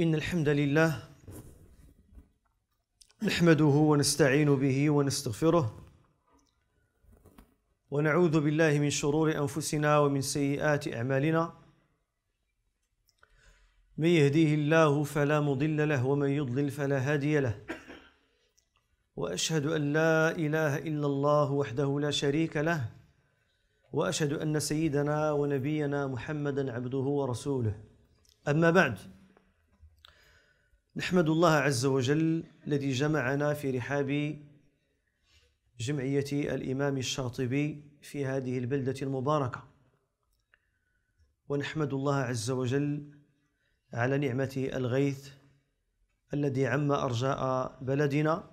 إن الحمد لله نحمده ونستعين به ونستغفره ونعوذ بالله من شرور أنفسنا ومن سيئات أعمالنا من يهديه الله فلا مضل له ومن يضلل فلا هادي له وأشهد أن لا إله إلا الله وحده لا شريك له وأشهد أن سيدنا ونبينا محمدا عبده ورسوله أما بعد نحمد الله عز وجل الذي جمعنا في رحاب جمعية الإمام الشاطبي في هذه البلدة المباركة ونحمد الله عز وجل على نعمة الغيث الذي عم أرجاء بلدنا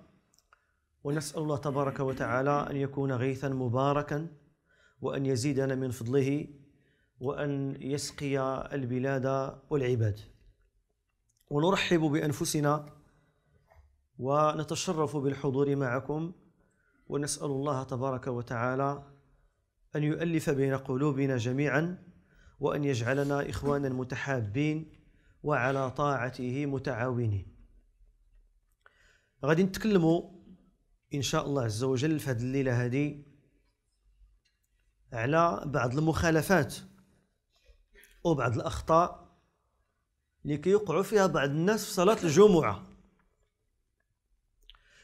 ونسأل الله تبارك وتعالى أن يكون غيثا مباركا وأن يزيدنا من فضله وأن يسقي البلاد والعباد ونرحب بانفسنا ونتشرف بالحضور معكم ونسال الله تبارك وتعالى ان يؤلف بين قلوبنا جميعا وان يجعلنا اخوانا متحابين وعلى طاعته متعاونين غادي نتكلموا ان شاء الله عز وجل في هذه الليله هذه على بعض المخالفات وبعض الاخطاء لكي يقعوا فيها بعض الناس في صلاة الجمعة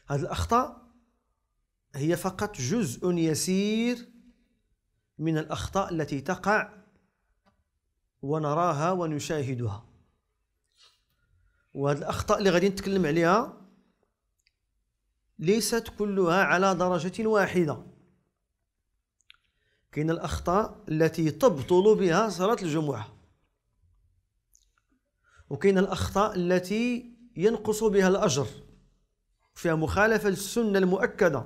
هذه الأخطاء هي فقط جزء يسير من الأخطاء التي تقع ونراها ونشاهدها وهذه الأخطاء اللي غادي نتكلم عليها ليست كلها على درجة واحدة كاين الأخطاء التي تبطل بها صلاة الجمعة وكاين الاخطاء التي ينقص بها الاجر فيها مخالفه للسنه المؤكده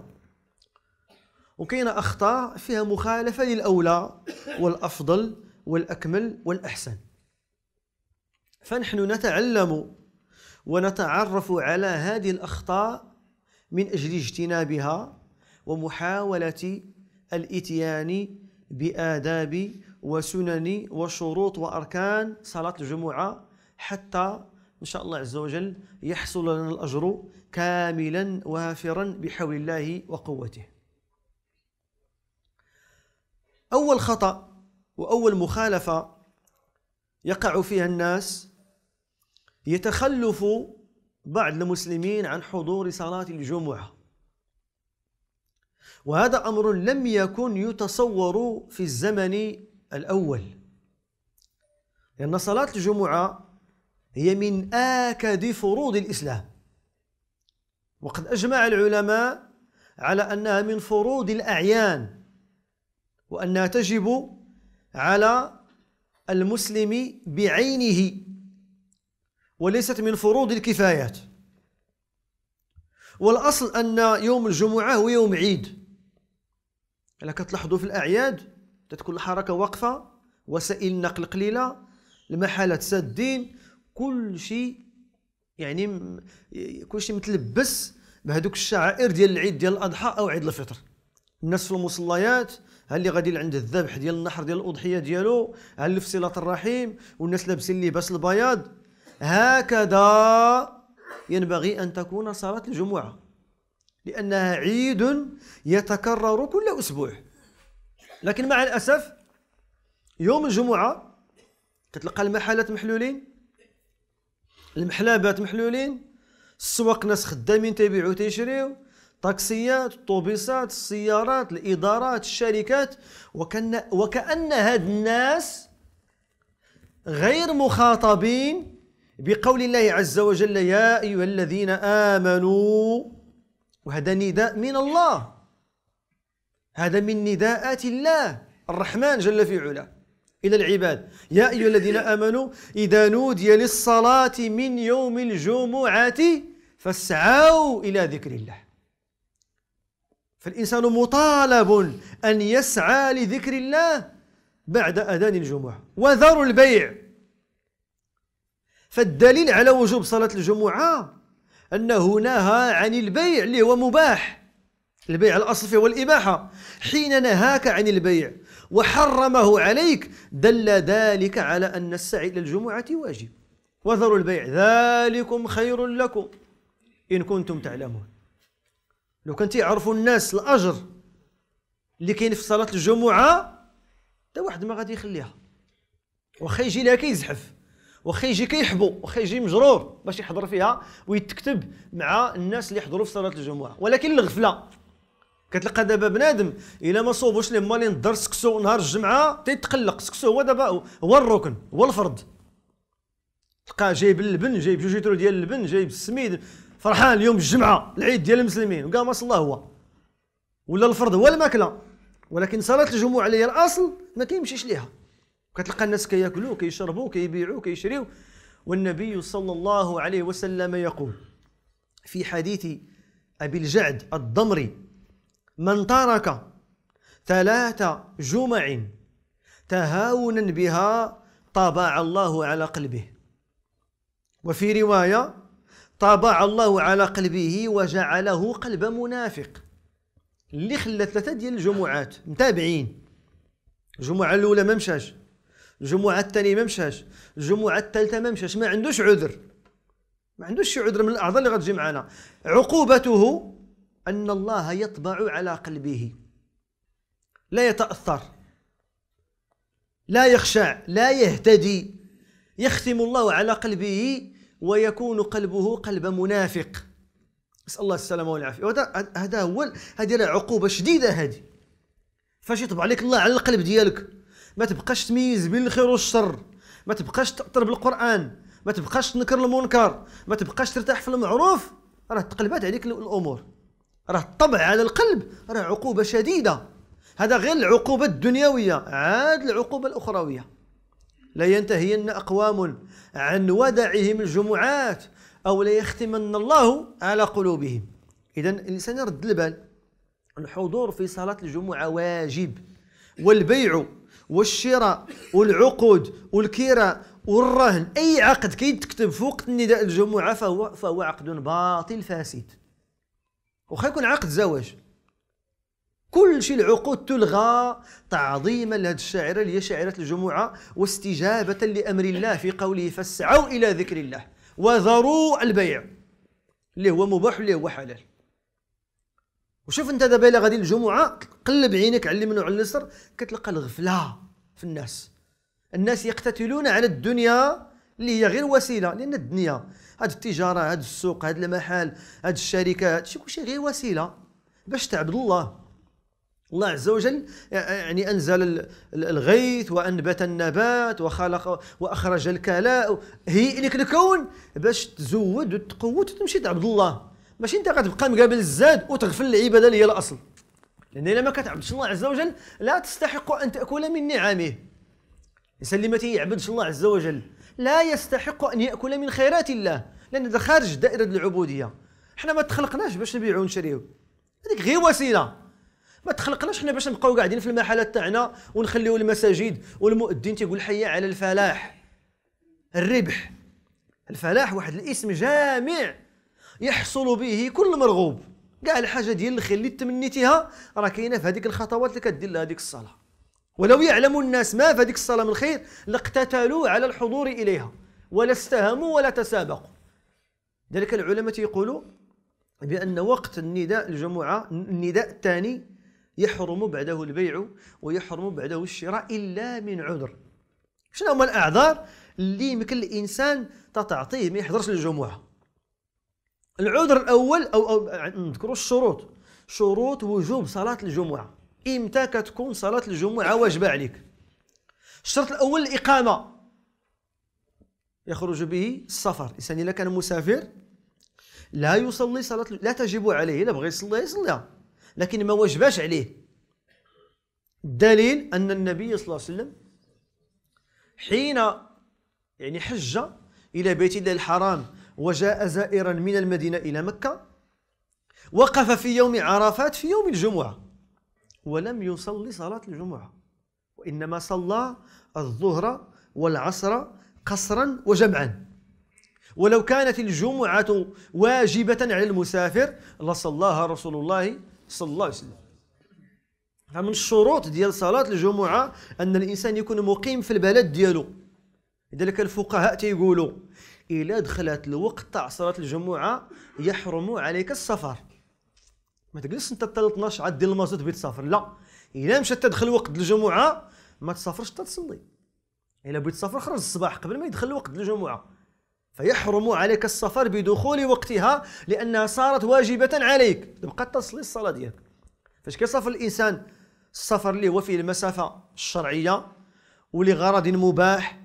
وكاين اخطاء فيها مخالفه للاولى والافضل والاكمل والاحسن فنحن نتعلم ونتعرف على هذه الاخطاء من اجل اجتنابها ومحاوله الاتيان باداب وسنن وشروط واركان صلاه الجمعه حتى إن شاء الله عز وجل يحصل لنا الأجر كاملا وافرا بحول الله وقوته أول خطأ وأول مخالفة يقع فيها الناس يتخلف بعض المسلمين عن حضور صلاة الجمعة وهذا أمر لم يكن يتصور في الزمن الأول لأن صلاة الجمعة هي من آكد فروض الإسلام وقد أجمع العلماء على أنها من فروض الأعيان وأنها تجب على المسلم بعينه وليست من فروض الكفايات والأصل أن يوم الجمعة هو يوم عيد إلا كتلاحظوا في الأعياد تتكون الحركة واقفة وسائل النقل قليلة المحلات سادين كل شيء يعني كل شيء متلبس بهذوك الشعائر ديال العيد ديال الاضحى او عيد الفطر الناس في المصليات ها اللي غادي عند الذبح ديال النحر ديال الاضحيه ديالو ها اللي في صله الرحيم والناس لابسين لباس البياض هكذا ينبغي ان تكون صلاه الجمعه لانها عيد يتكرر كل اسبوع لكن مع الاسف يوم الجمعه كتلقى المحلات محلولين المحلابات محلولين السواق ناس خدامين تيبيعو تيشريو طاكسيات الطوبيسات السيارات الادارات الشركات وكان وكان هاد الناس غير مخاطبين بقول الله عز وجل يا ايها الذين امنوا وهذا نداء من الله هذا من نداءات الله الرحمن جل في علاه إلى العباد يا أيها الذين آمنوا إذا نودي للصلاة من يوم الجمعة فاسعوا إلى ذكر الله فالإنسان مطالب أن يسعى لذكر الله بعد أذان الجمعة وذروا البيع فالدليل على وجوب صلاة الجمعة أنه نهى عن البيع اللي هو مباح البيع الأصل فيه هو الإباحة حين نهاك عن البيع وحرمه عليك دل ذلك على أن السعي إلى الجمعة واجب وذروا البيع ذلكم خير لكم إن كنتم تعلمون لو كان تيعرفوا الناس الأجر اللي كاين في صلاة الجمعة تا واحد ما غادي يخليها واخا يجي لها كيزحف واخا يجي كيحبو واخا يجي مجرور باش يحضر فيها ويتكتب مع الناس اللي يحضروا في صلاة الجمعة ولكن الغفلة كتلقى دابا بنادم الا ما صوبوش ليه مالين الدار سكسو نهار الجمعه تيتقلق سكسو هو دابا هو الركن هو الفرد تلقاه جايب اللبن جايب جوج لتر ديال اللبن جايب السميد فرحان اليوم الجمعه العيد ديال المسلمين وكاع ما صلى هو ولا الفرض هو الماكله ولكن صلاه الجمعه اللي هي الاصل ما كيمشيش ليها كتلقى الناس كياكلوا كيشربوا كيبيعوا كيشريوا والنبي صلى الله عليه وسلم يقول في حديث ابي الجعد الضمري من ترك ثلاث جمع تهاونا بها طبع الله على قلبه وفي رواية طبع الله على قلبه وجعله قلب منافق اللي خلى ثلاثة ديال الجمعات متابعين الجمعة الأولى ما مشاش الجمعة الثانية ما مشاش الجمعة الثالثة ما مشاش ما عندوش عذر ما عندوش شي عذر من الأعضاء اللي غتجي معنا عقوبته أن الله يطبع على قلبه لا يتأثر لا يخشع لا يهتدي يختم الله على قلبه ويكون قلبه قلب منافق نسأل الله السلامة والعافية وهذا هذا هو هذه عقوبة شديدة هذه فاش يطبع عليك الله على القلب ديالك ما تبقاش تميز بين الخير والشر ما تبقاش تأطر بالقرآن ما تبقاش تنكر المنكر ما تبقاش ترتاح في المعروف راه تقلبات عليك الأمور راه الطبع على القلب راه عقوبه شديده هذا غير العقوبه الدنيويه عاد العقوبه الاخرويه لا ينتهين اقوام عن ودعهم الجمعات او ليختمن الله على قلوبهم اذا الانسان يرد البال الحضور في صلاه الجمعه واجب والبيع والشراء والعقود والكراء والرهن اي عقد كيتكتب فوق نداء الجمعه فهو فهو عقد باطل فاسد واخا يكون عقد زواج كل شيء العقود تلغى تعظيما لهذه الشاعرة اللي هي شاعرة الجمعة واستجابة لأمر الله في قوله فاسعوا إلى ذكر الله وذروا البيع اللي هو مباح اللي هو حلال وشوف انت دابا الا غادي الجمعه قلب عينك على اليمين وعلى اليسر كتلقى الغفله في الناس الناس يقتتلون على الدنيا اللي هي غير وسيله لان الدنيا هاد التجاره هاد السوق هاد المحل هاد الشركه هادشي كلشي غير وسيله باش تعبد الله الله عز وجل آه، آه، يعني انزل الغيث وانبت النبات وخلق واخرج الكلاء هي لك الكون باش تزود وتقوت وتمشي تعبد الله ماشي انت غتبقى مقابل الزاد وتغفل العباده اللي هي الاصل لان الا ما كتعبدش الله عز وجل لا تستحق ان تاكل من نعمه الانسان اللي ما تيعبدش الله عز وجل لا يستحق ان ياكل من خيرات الله لان هذا خارج دائره العبوديه حنا ما تخلقناش باش نبيعو ونشريو هذيك غير وسيله ما تخلقناش حنا باش نبقاو قاعدين في المحلات تاعنا ونخليو المساجد والمؤذن تيقول حي على الفلاح الربح الفلاح واحد الاسم جامع يحصل به كل مرغوب كاع الحاجه ديال الخير اللي تمنيتيها راه كاينه في هذيك الخطوات اللي كدير لها هذيك الصلاه ولو يعلم الناس ما في هذيك الصلاة من الخير لاقتتلوا على الحضور إليها ولا استهموا ولا تسابقوا ذلك العلماء يقولوا بأن وقت النداء الجمعة النداء الثاني يحرم بعده البيع ويحرم بعده الشراء إلا من عذر شنو هما الأعذار اللي يمكن الإنسان تعطيه ما يحضرش للجمعة العذر الأول أو, أو نذكروا الشروط شروط وجوب صلاة الجمعة إمتى كتكون صلاة الجمعة واجبة عليك الشرط الأول الإقامة يخرج به السفر الإنسان إذا كان مسافر لا يصلي صلاة لا تجب عليه إلا بغى يصليها يصليها لكن ما وجباش عليه الدليل أن النبي صلى الله عليه وسلم حين يعني حج إلى بيت الله الحرام وجاء زائرا من المدينة إلى مكة وقف في يوم عرفات في يوم الجمعة ولم يصلي صلاة الجمعة وإنما صلى الظهر والعصر قصرا وجمعا ولو كانت الجمعة واجبة على المسافر لصلاها رسول الله صلى الله عليه وسلم فمن الشروط ديال صلاة الجمعة أن الإنسان يكون مقيم في البلد ديالو لذلك الفقهاء تيقولوا إلا دخلت الوقت تاع صلاة الجمعة يحرم عليك السفر ما تجلسش انت حتى 12 عاد دير المازوت بغيت تسافر لا الا مشات تدخل وقت الجمعه ما تسافرش حتى تصلي الا بغيت تسافر خرج الصباح قبل ما يدخل وقت الجمعه فيحرم عليك السفر بدخول وقتها لانها صارت واجبه عليك تبقى تصلي الصلاه ديالك فاش كيسافر الانسان السفر اللي هو فيه المسافه الشرعيه ولغرض مباح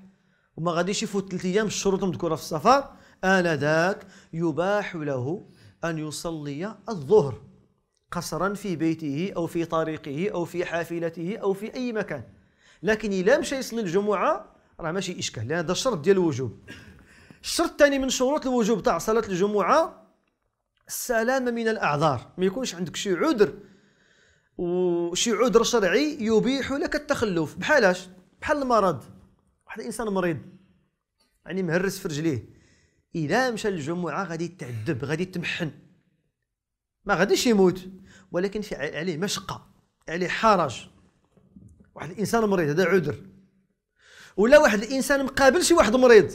وما غاديش يفوت ثلاث ايام الشروط المذكوره في السفر انذاك يباح له ان يصلي الظهر قصرا في بيته أو في طريقه أو في حافلته أو في أي مكان لكن إلا مشى يصلي الجمعة راه ماشي إشكال لأن هذا الشرط ديال الوجوب الشرط الثاني من شروط الوجوب تاع صلاة الجمعة السلامة من الأعذار ما يكونش عندك شي عذر وشي عذر شرعي يبيح لك التخلف بحالاش بحال المرض واحد الانسان مريض يعني مهرس في رجليه الا مشى للجمعه غادي يتعذب غادي يتمحن ما غاديش يموت ولكن في عليه مشقه عليه حرج واحد الانسان مريض هذا عذر ولا واحد الانسان مقابل شي واحد مريض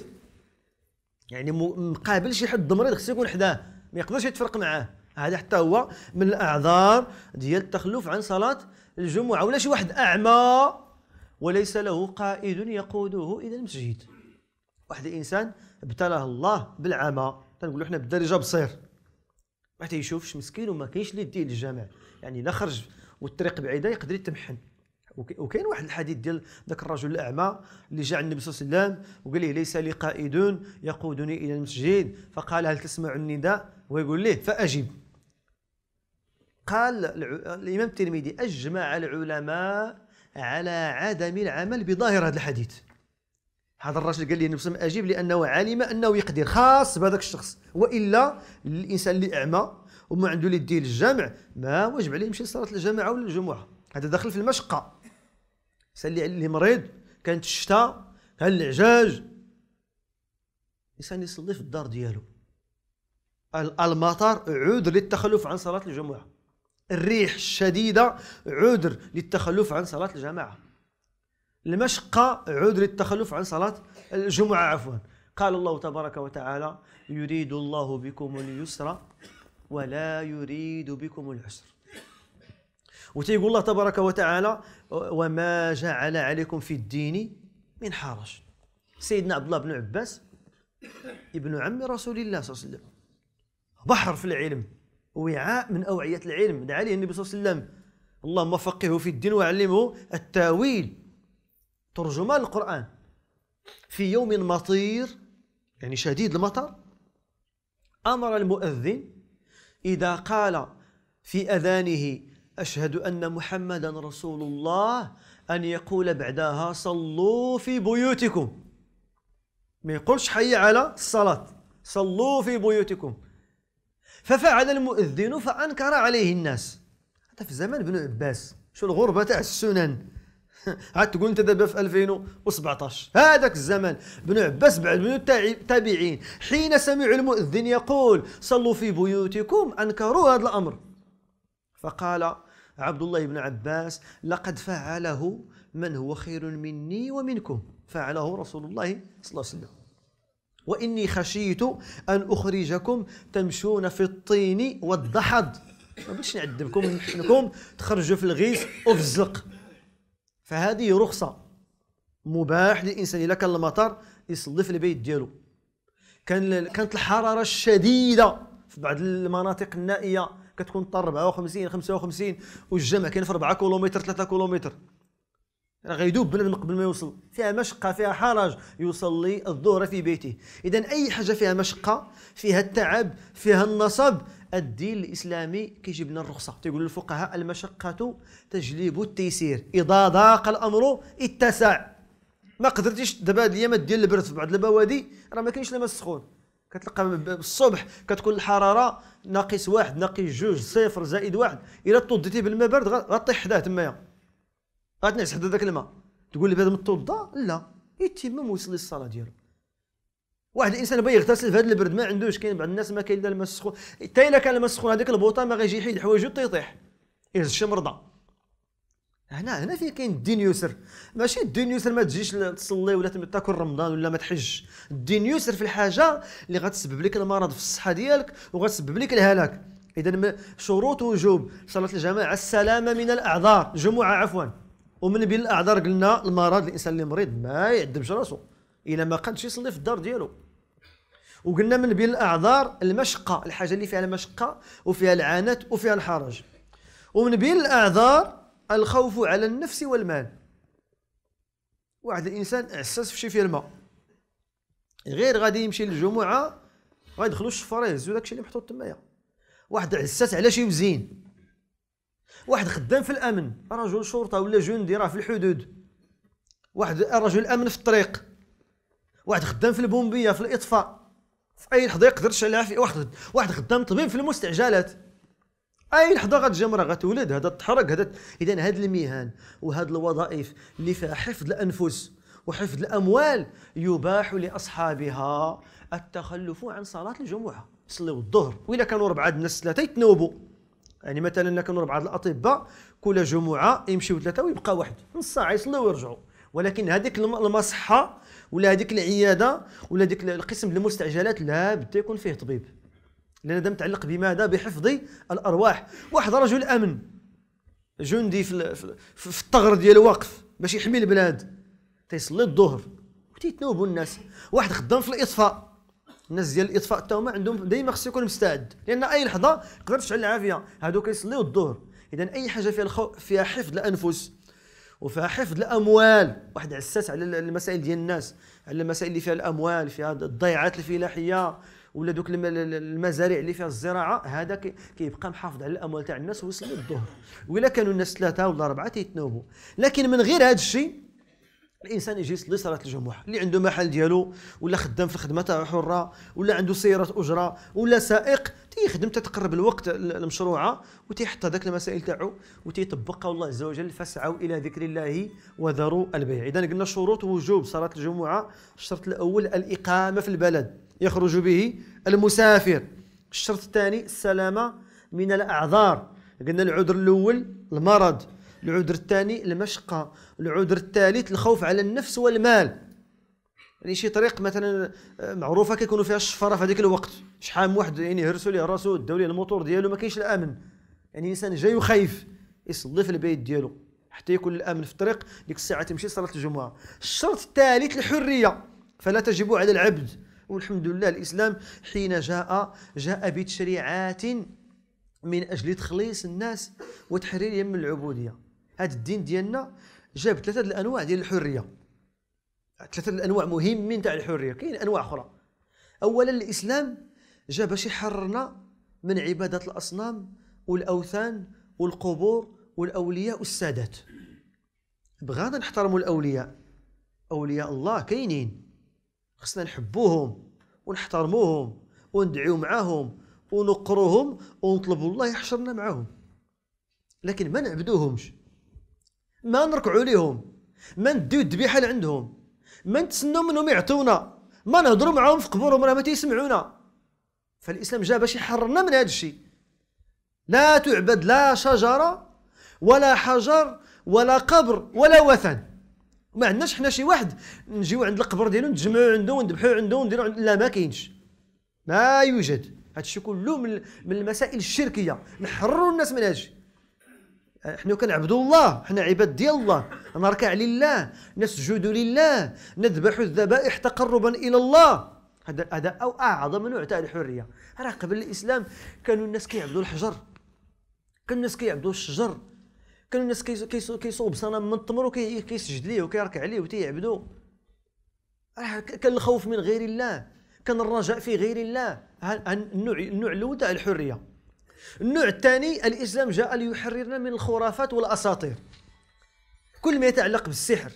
يعني مقابل شي حد مريض خصو يكون حداه ما يقدرش يتفرق معاه هذا حتى هو من الاعذار ديال التخلف عن صلاه الجمعه ولا شي واحد اعمى وليس له قائد يقوده الى المسجد واحد الانسان ابتلاه الله بالعمى تنقولوا حنا بالدارجه بصير ما تيشوفش مسكين وما كاينش اللي يديه للجمال يعني لا خرج والطريق بعيده يقدر يتمحن وكاين واحد الحديث ديال ذاك الرجل الاعمى اللي جاء النبي صلى الله عليه وسلم وقال له ليس لي قائد يقودني الى المسجد فقال هل تسمع النداء ويقول له فاجب قال الامام الترمذي اجمع العلماء على عدم العمل بظاهر هذا الحديث هذا الراجل قال لي ما اجيب لانه علم انه يقدر خاص بهذاك الشخص والا الانسان اللي اعمى وما عنده يديه الجامع ما واجب عليه يمشي لصلاه الجماعه ولا الجمعه هذا داخل في المشقه الانسان اللي مريض كانت الشتاء كان العجاج الانسان يصلي في الدار ديالو المطر عذر للتخلف عن صلاه الجمعه الريح الشديده عذر للتخلف عن صلاه الجماعه المشقة عذر التخلف عن صلاة الجمعة عفوا قال الله تبارك وتعالى يريد الله بكم اليسر ولا يريد بكم العسر وتيقول الله تبارك وتعالى وما جعل عليكم في الدين من حرج سيدنا عبد الله بن عباس ابن عم رسول الله صلى الله عليه وسلم بحر في العلم وعاء من أوعية العلم دعا عليه النبي صلى الله عليه وسلم اللهم فقهه في الدين وعلمه التاويل ترجمان القرآن في يوم مطير يعني شديد المطر أمر المؤذن إذا قال في أذانه أشهد أن محمدا رسول الله أن يقول بعدها صلوا في بيوتكم ما يقولش حي على الصلاة صلوا في بيوتكم ففعل المؤذن فأنكر عليه الناس هذا في زمان ابن عباس شو الغربة تاع السنن عاد تقول انت دابا في 2017 هذاك الزمن بن عباس بعد من التابعين حين سمعوا المؤذن يقول صلوا في بيوتكم انكروا هذا الامر فقال عبد الله بن عباس لقد فعله من هو خير مني ومنكم فعله رسول الله صلى الله عليه وسلم واني خشيت ان اخرجكم تمشون في الطين والضحض ما باش نعذبكم نحنكم تخرجوا في الغيث وفي الزلق فهذه رخصه مباح للانسان الا كان المطر يصلي في البيت ديالو كان كانت الحراره الشديده في بعض المناطق النائيه كتكون حتى 54 55 والجمع كاين في 4 كيلومتر 3 كيلومتر راه غيدوب بنادم قبل ما يوصل فيها مشقه فيها حرج يصلي الظهر في بيته اذا اي حاجه فيها مشقه فيها التعب فيها النصب الدين الاسلامي كيجيب لنا الرخصه تيقول الفقهاء المشقه تجلب التيسير اذا ضاق الامر اتسع ما قدرتيش دابا هاد الايامات ديال البرد في بعض البوادي راه ما كاينش الماء السخون كتلقى بالصبح كتكون الحراره ناقص واحد ناقص جوج صفر زائد واحد الا توضيتي بالماء بارد غطيح حداه تمايا غتنعس حدا داك الماء تقول لي بهذا متوضا لا يتمم ويصلي الصلاه ديالو واحد الانسان بغى يغتسل في هذا البرد ما عندوش كاين بعض الناس ما كاين لا الماء السخون حتى الا كان الماء السخون هذيك البوطه ما غيجي يحيد حوايجو تيطيح يهز يهز الشمرضه هنا هنا فين كاين الدين يسر ماشي الدين يسر ما تجيش تصلي ولا تاكل رمضان ولا ما تحج الدين يسر في الحاجه اللي غتسبب لك المرض في الصحه ديالك وغتسبب لك الهلاك اذا شروط وجوب صلاه الجماعه السلامه من الاعذار جمعه عفوا ومن بين الاعذار قلنا المرض الانسان اللي مريض ما يعذبش راسو الا ما كانش يصلي في الدار ديالو وقلنا من بين الاعذار المشقه الحاجه اللي فيها المشقه وفيها العانات وفيها الحرج ومن بين الاعذار الخوف على النفس والمال واحد الانسان عساس في شي فيلمه غير غادي يمشي للجمعه يدخلوا الشفره يهزوا داكشي اللي محطوط تمايا واحد عساس على شي وزين واحد خدام في الامن رجل شرطه ولا جندي راه في الحدود واحد رجل امن في الطريق واحد خدام في البومبيه في الاطفاء في اي لحظه يقدر يشعل في واحد واحد خدام طبيب في المستعجلات اي لحظه غتجي مرة غتولد هذا تحرق هذا اذا هاد المهن وهاد الوظائف اللي فيها حفظ الانفس وحفظ الاموال يباح لاصحابها التخلف عن صلاه الجمعه يصليو الظهر والا كانوا ربعه الناس ثلاثه يتناوبوا يعني مثلا كانوا ربعه الاطباء كل جمعه يمشيو ثلاثه ويبقى واحد نص ساعه يصليو ويرجعوا ولكن هذيك المصحه ولا هذيك العياده ولا ديك القسم المستعجلات لا بد يكون فيه طبيب لان هذا متعلق بماذا بحفظ الارواح واحد رجل امن جندي في في الثغر ديال الوقف باش يحمي البلاد تيصلي الظهر وتيتناوبوا الناس واحد خدام في الاطفاء الناس ديال الاطفاء حتى هما عندهم ديما خصو يكون مستعد لان اي لحظه تقدر تشعل العافيه هادو كيصليو الظهر اذا اي حاجه فيها الخو... فيها حفظ الانفس وفيها حفظ الاموال واحد عساس على المسائل ديال الناس على المسائل اللي فيها الاموال فيها الضيعات الفلاحيه ولا دوك المزارع اللي فيها الزراعه هذا كيبقى محافظ على الاموال تاع الناس ويصلي الظهر ولا كانوا الناس ثلاثه ولا اربعه تيتناوبوا لكن من غير هذا الشيء الانسان يجي يصلي صلاه الجمعه اللي عنده محل ديالو ولا خدام في الخدمه تاعو حره ولا عنده سياره اجره ولا سائق يخدم تتقرب الوقت المشروعه وتيحط هذاك المسائل تاعو وتيطبقها والله عز وجل فاسعوا الى ذكر الله وذروا البيع اذا قلنا شروط وجوب صلاه الجمعه الشرط الاول الاقامه في البلد يخرج به المسافر الشرط الثاني السلامه من الاعذار قلنا العذر الاول المرض العذر الثاني المشقه العذر الثالث الخوف على النفس والمال يعني شي طريق مثلا آه، معروفه كيكونوا فيها الشفره في هذاك الوقت شحال من واحد يعني هرسوا ليه راسو داو ليه الموتور ديالو ما كاينش الامن يعني الانسان جاي وخايف يصلي في البيت ديالو حتى يكون الامن في الطريق ديك الساعه تمشي صلاه الجمعه الشرط الثالث الحريه فلا تجب على العبد والحمد لله الاسلام حين جاء جاء بتشريعات من اجل تخليص الناس وتحريرهم من العبوديه هذا الدين ديالنا جاب ثلاثه الانواع ديال الحريه ثلاثه الانواع مهمين تاع الحريه كاين انواع اخرى اولا الاسلام جاء باش يحررنا من عباده الاصنام والاوثان والقبور والاولياء والسادات بغانا نحترموا الاولياء اولياء الله كاينين خصنا نحبوهم ونحترموهم وندعيو معاهم ونقروهم ونطلبوا الله يحشرنا معاهم لكن ما نعبدوهمش ما نركعوا ليهم ما نديو الذبيحه لعندهم ما نتسناو منهم يعطونا ما نهضروا معاهم في قبورهم راه ما تيسمعونا فالاسلام جاء باش يحررنا من هذا الشيء لا تعبد لا شجره ولا حجر ولا قبر ولا وثن ما عندناش حنا شي واحد نجيو عند القبر ديالو نتجمعوا عنده وندبحوا عنده ونديروا عنده لا ما كاينش ما يوجد هذا الشيء كله من المسائل الشركيه نحرروا الناس من هذا الشيء حنا كنعبدوا الله حنا عباد ديال الله نركع لله نسجد لله نذبح الذبائح تقربا الى الله هذا هذا او اعظم نوع تاع الحريه راه قبل الاسلام كانوا الناس كيعبدوا الحجر كانوا الناس كيعبدوا الشجر كانوا الناس كيصوب صنم من التمر وكيسجد ليه وكيركع ليه وتيعبدوا راه كان الخوف من غير الله كان الرجاء في غير الله النوع النوع الاول تاع الحريه النوع الثاني الإسلام جاء ليحررنا من الخرافات والأساطير كل ما يتعلق بالسحر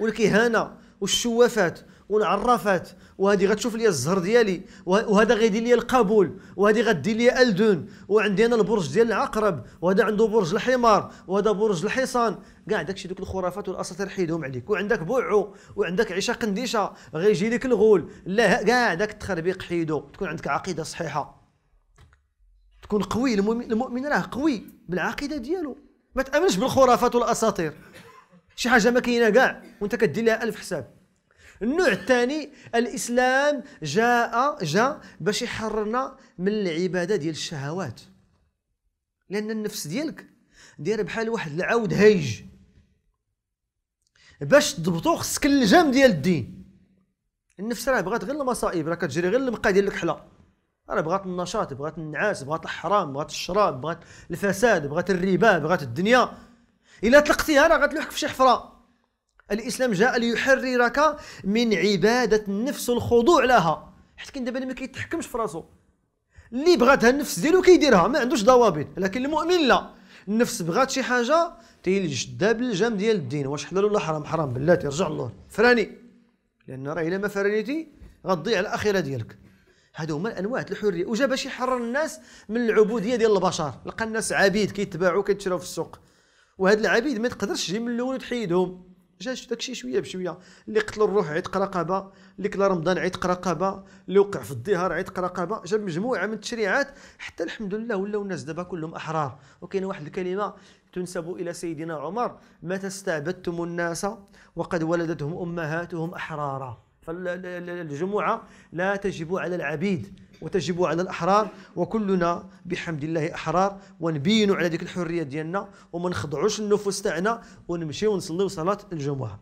والكهانة والشوافات والعرافات وهذه غتشوف لي الزهر ديالي وهذا غيدير لي القبول وهذه غدير لي الدون وعندي انا البرج ديال العقرب وهذا عنده برج الحمار وهذا برج الحصان كاع داكشي دوك الخرافات والاساطير حيدهم عليك وعندك بوعو وعندك عيشه قنديشه غيجي لك الغول لا كاع داك التخربيق حيدو تكون عندك عقيده صحيحه تكون قوي المؤمن, المؤمن راه قوي بالعقيده ديالو ما تامنش بالخرافات والاساطير شي حاجه ما كاينه كاع وانت كدير لها الف حساب النوع الثاني الاسلام جاء جاء باش يحررنا من العباده ديال الشهوات لان النفس ديالك داير بحال واحد العود هايج باش تضبطو خصك الجام ديال الدين النفس راه بغات غير المصائب راه كتجري غير المقا ديال الكحله انا بغات النشاط بغات النعاس بغات الحرام بغات الشراب بغات الفساد بغات الربا بغات الدنيا الا طلقتيها راه غتلوحك في شي حفره الاسلام جاء ليحررك من عباده النفس والخضوع لها حيت كاين دابا اللي ما كيتحكمش في راسو اللي بغاتها النفس ديالو كيديرها ما عندوش ضوابط لكن المؤمن لا النفس بغات شي حاجه تيلجد دابا الجام ديال الدين واش حلال ولا حرام حرام بالله تيرجع الله فراني لان راه الا ما فرانيتي غتضيع الاخره ديالك هادو هما انواع الحريه وجا باش يحرر الناس من العبوديه ديال البشر لقى الناس عبيد كيتباعوا كيتشراو في السوق وهاد العبيد ما تقدرش تجي من الاول وتحيدهم جا داكشي شويه بشويه اللي قتل الروح عتق رقبه اللي كلا رمضان عتق رقبه اللي وقع في الظهر عتق رقبه جاب مجموعه من التشريعات حتى الحمد لله ولاو الناس دابا كلهم احرار وكاين واحد الكلمه تنسب الى سيدنا عمر متى استعبدتم الناس وقد ولدتهم امهاتهم احرارا فالجمعة لا تجب على العبيد وتجب على الأحرار وكلنا بحمد الله أحرار ونبين على ديك الحرية ديالنا وما نخضعوش النفوس تاعنا ونمشيو ونصلي صلاة الجمعة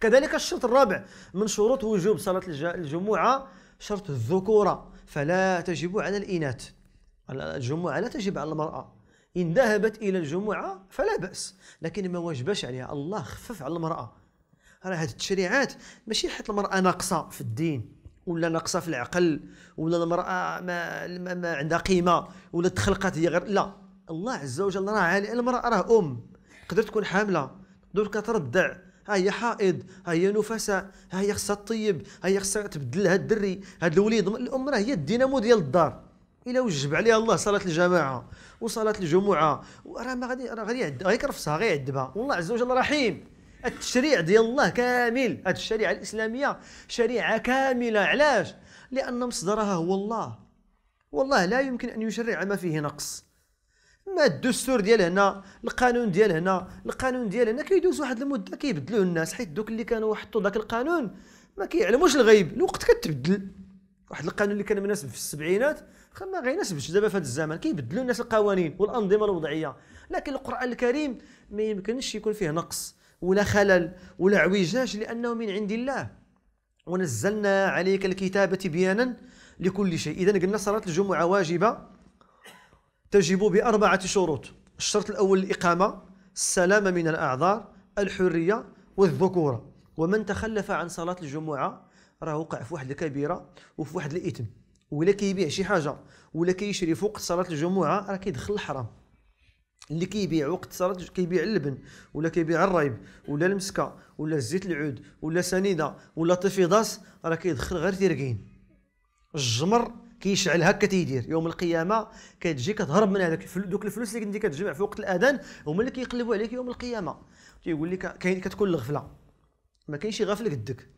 كذلك الشرط الرابع من شروط وجوب صلاة الجمعة شرط الذكورة فلا تجب على الإناث الجمعة لا تجب على المرأة إن ذهبت إلى الجمعة فلا بأس لكن ما واجبش عليها الله خفف على المرأة راه هاد التشريعات ماشي حيت المراه ناقصه في الدين ولا ناقصه في العقل ولا المراه ما, ما عندها قيمه ولا تخلقات هي غير لا الله عز وجل راه عالي المراه راه ام تقدر تكون حامله تقدر كترضع ها هي حائض ها هي نفساء ها هي خصها تطيب ها هي خصها تبدل هاد الدري هاد الوليد الام راه هي الدينامو ديال الدار الا وجب عليها الله صلاه الجماعه وصلاه الجمعه راه ما غادي راه غادي غيكرفسها غيعذبها والله عز وجل رحيم التشريع ديال الله كامل هذه الشريعه الاسلاميه شريعه كامله علاش لان مصدرها هو الله والله لا يمكن ان يشرع ما فيه نقص ما الدستور ديال هنا القانون ديال هنا القانون ديال هنا كيدوز واحد المده كيبدلوه الناس حيت دوك اللي كانوا حطوا ذاك القانون ما كيعلموش الغيب الوقت كتبدل واحد القانون اللي كان مناسب في السبعينات ما غيناسبش دابا في هذا الزمان كيبدلوا الناس القوانين والانظمه الوضعيه لكن القران الكريم ما يمكنش يكون فيه نقص ولا خلل ولا اعوجاج لانه من عند الله ونزلنا عليك الكتاب تبيانا لكل شيء اذا قلنا صلاه الجمعه واجبه تجب باربعه شروط الشرط الاول الاقامه السلامه من الاعذار الحريه والذكوره ومن تخلف عن صلاه الجمعه راه وقع في واحد الكبيره وفي واحد الاثم ولا كيبيع شي حاجه ولا كيشري فوق صلاه الجمعه راه كيدخل الحرام اللي كيبيع وقت صارت كيبيع اللبن ولا كيبيع الريب ولا المسكه ولا زيت العود ولا سنيده ولا طفيداس راه كيدخل غير تيركين الجمر كيشعل هكا تيدير يوم القيامه كتجي كتهرب من هذاك دوك الفلوس اللي كنتي كتجمع في وقت الاذان هما اللي كيقلبوا عليك يوم القيامه تيقول لك كاين كتكون الغفله ما كاينش غافل قدك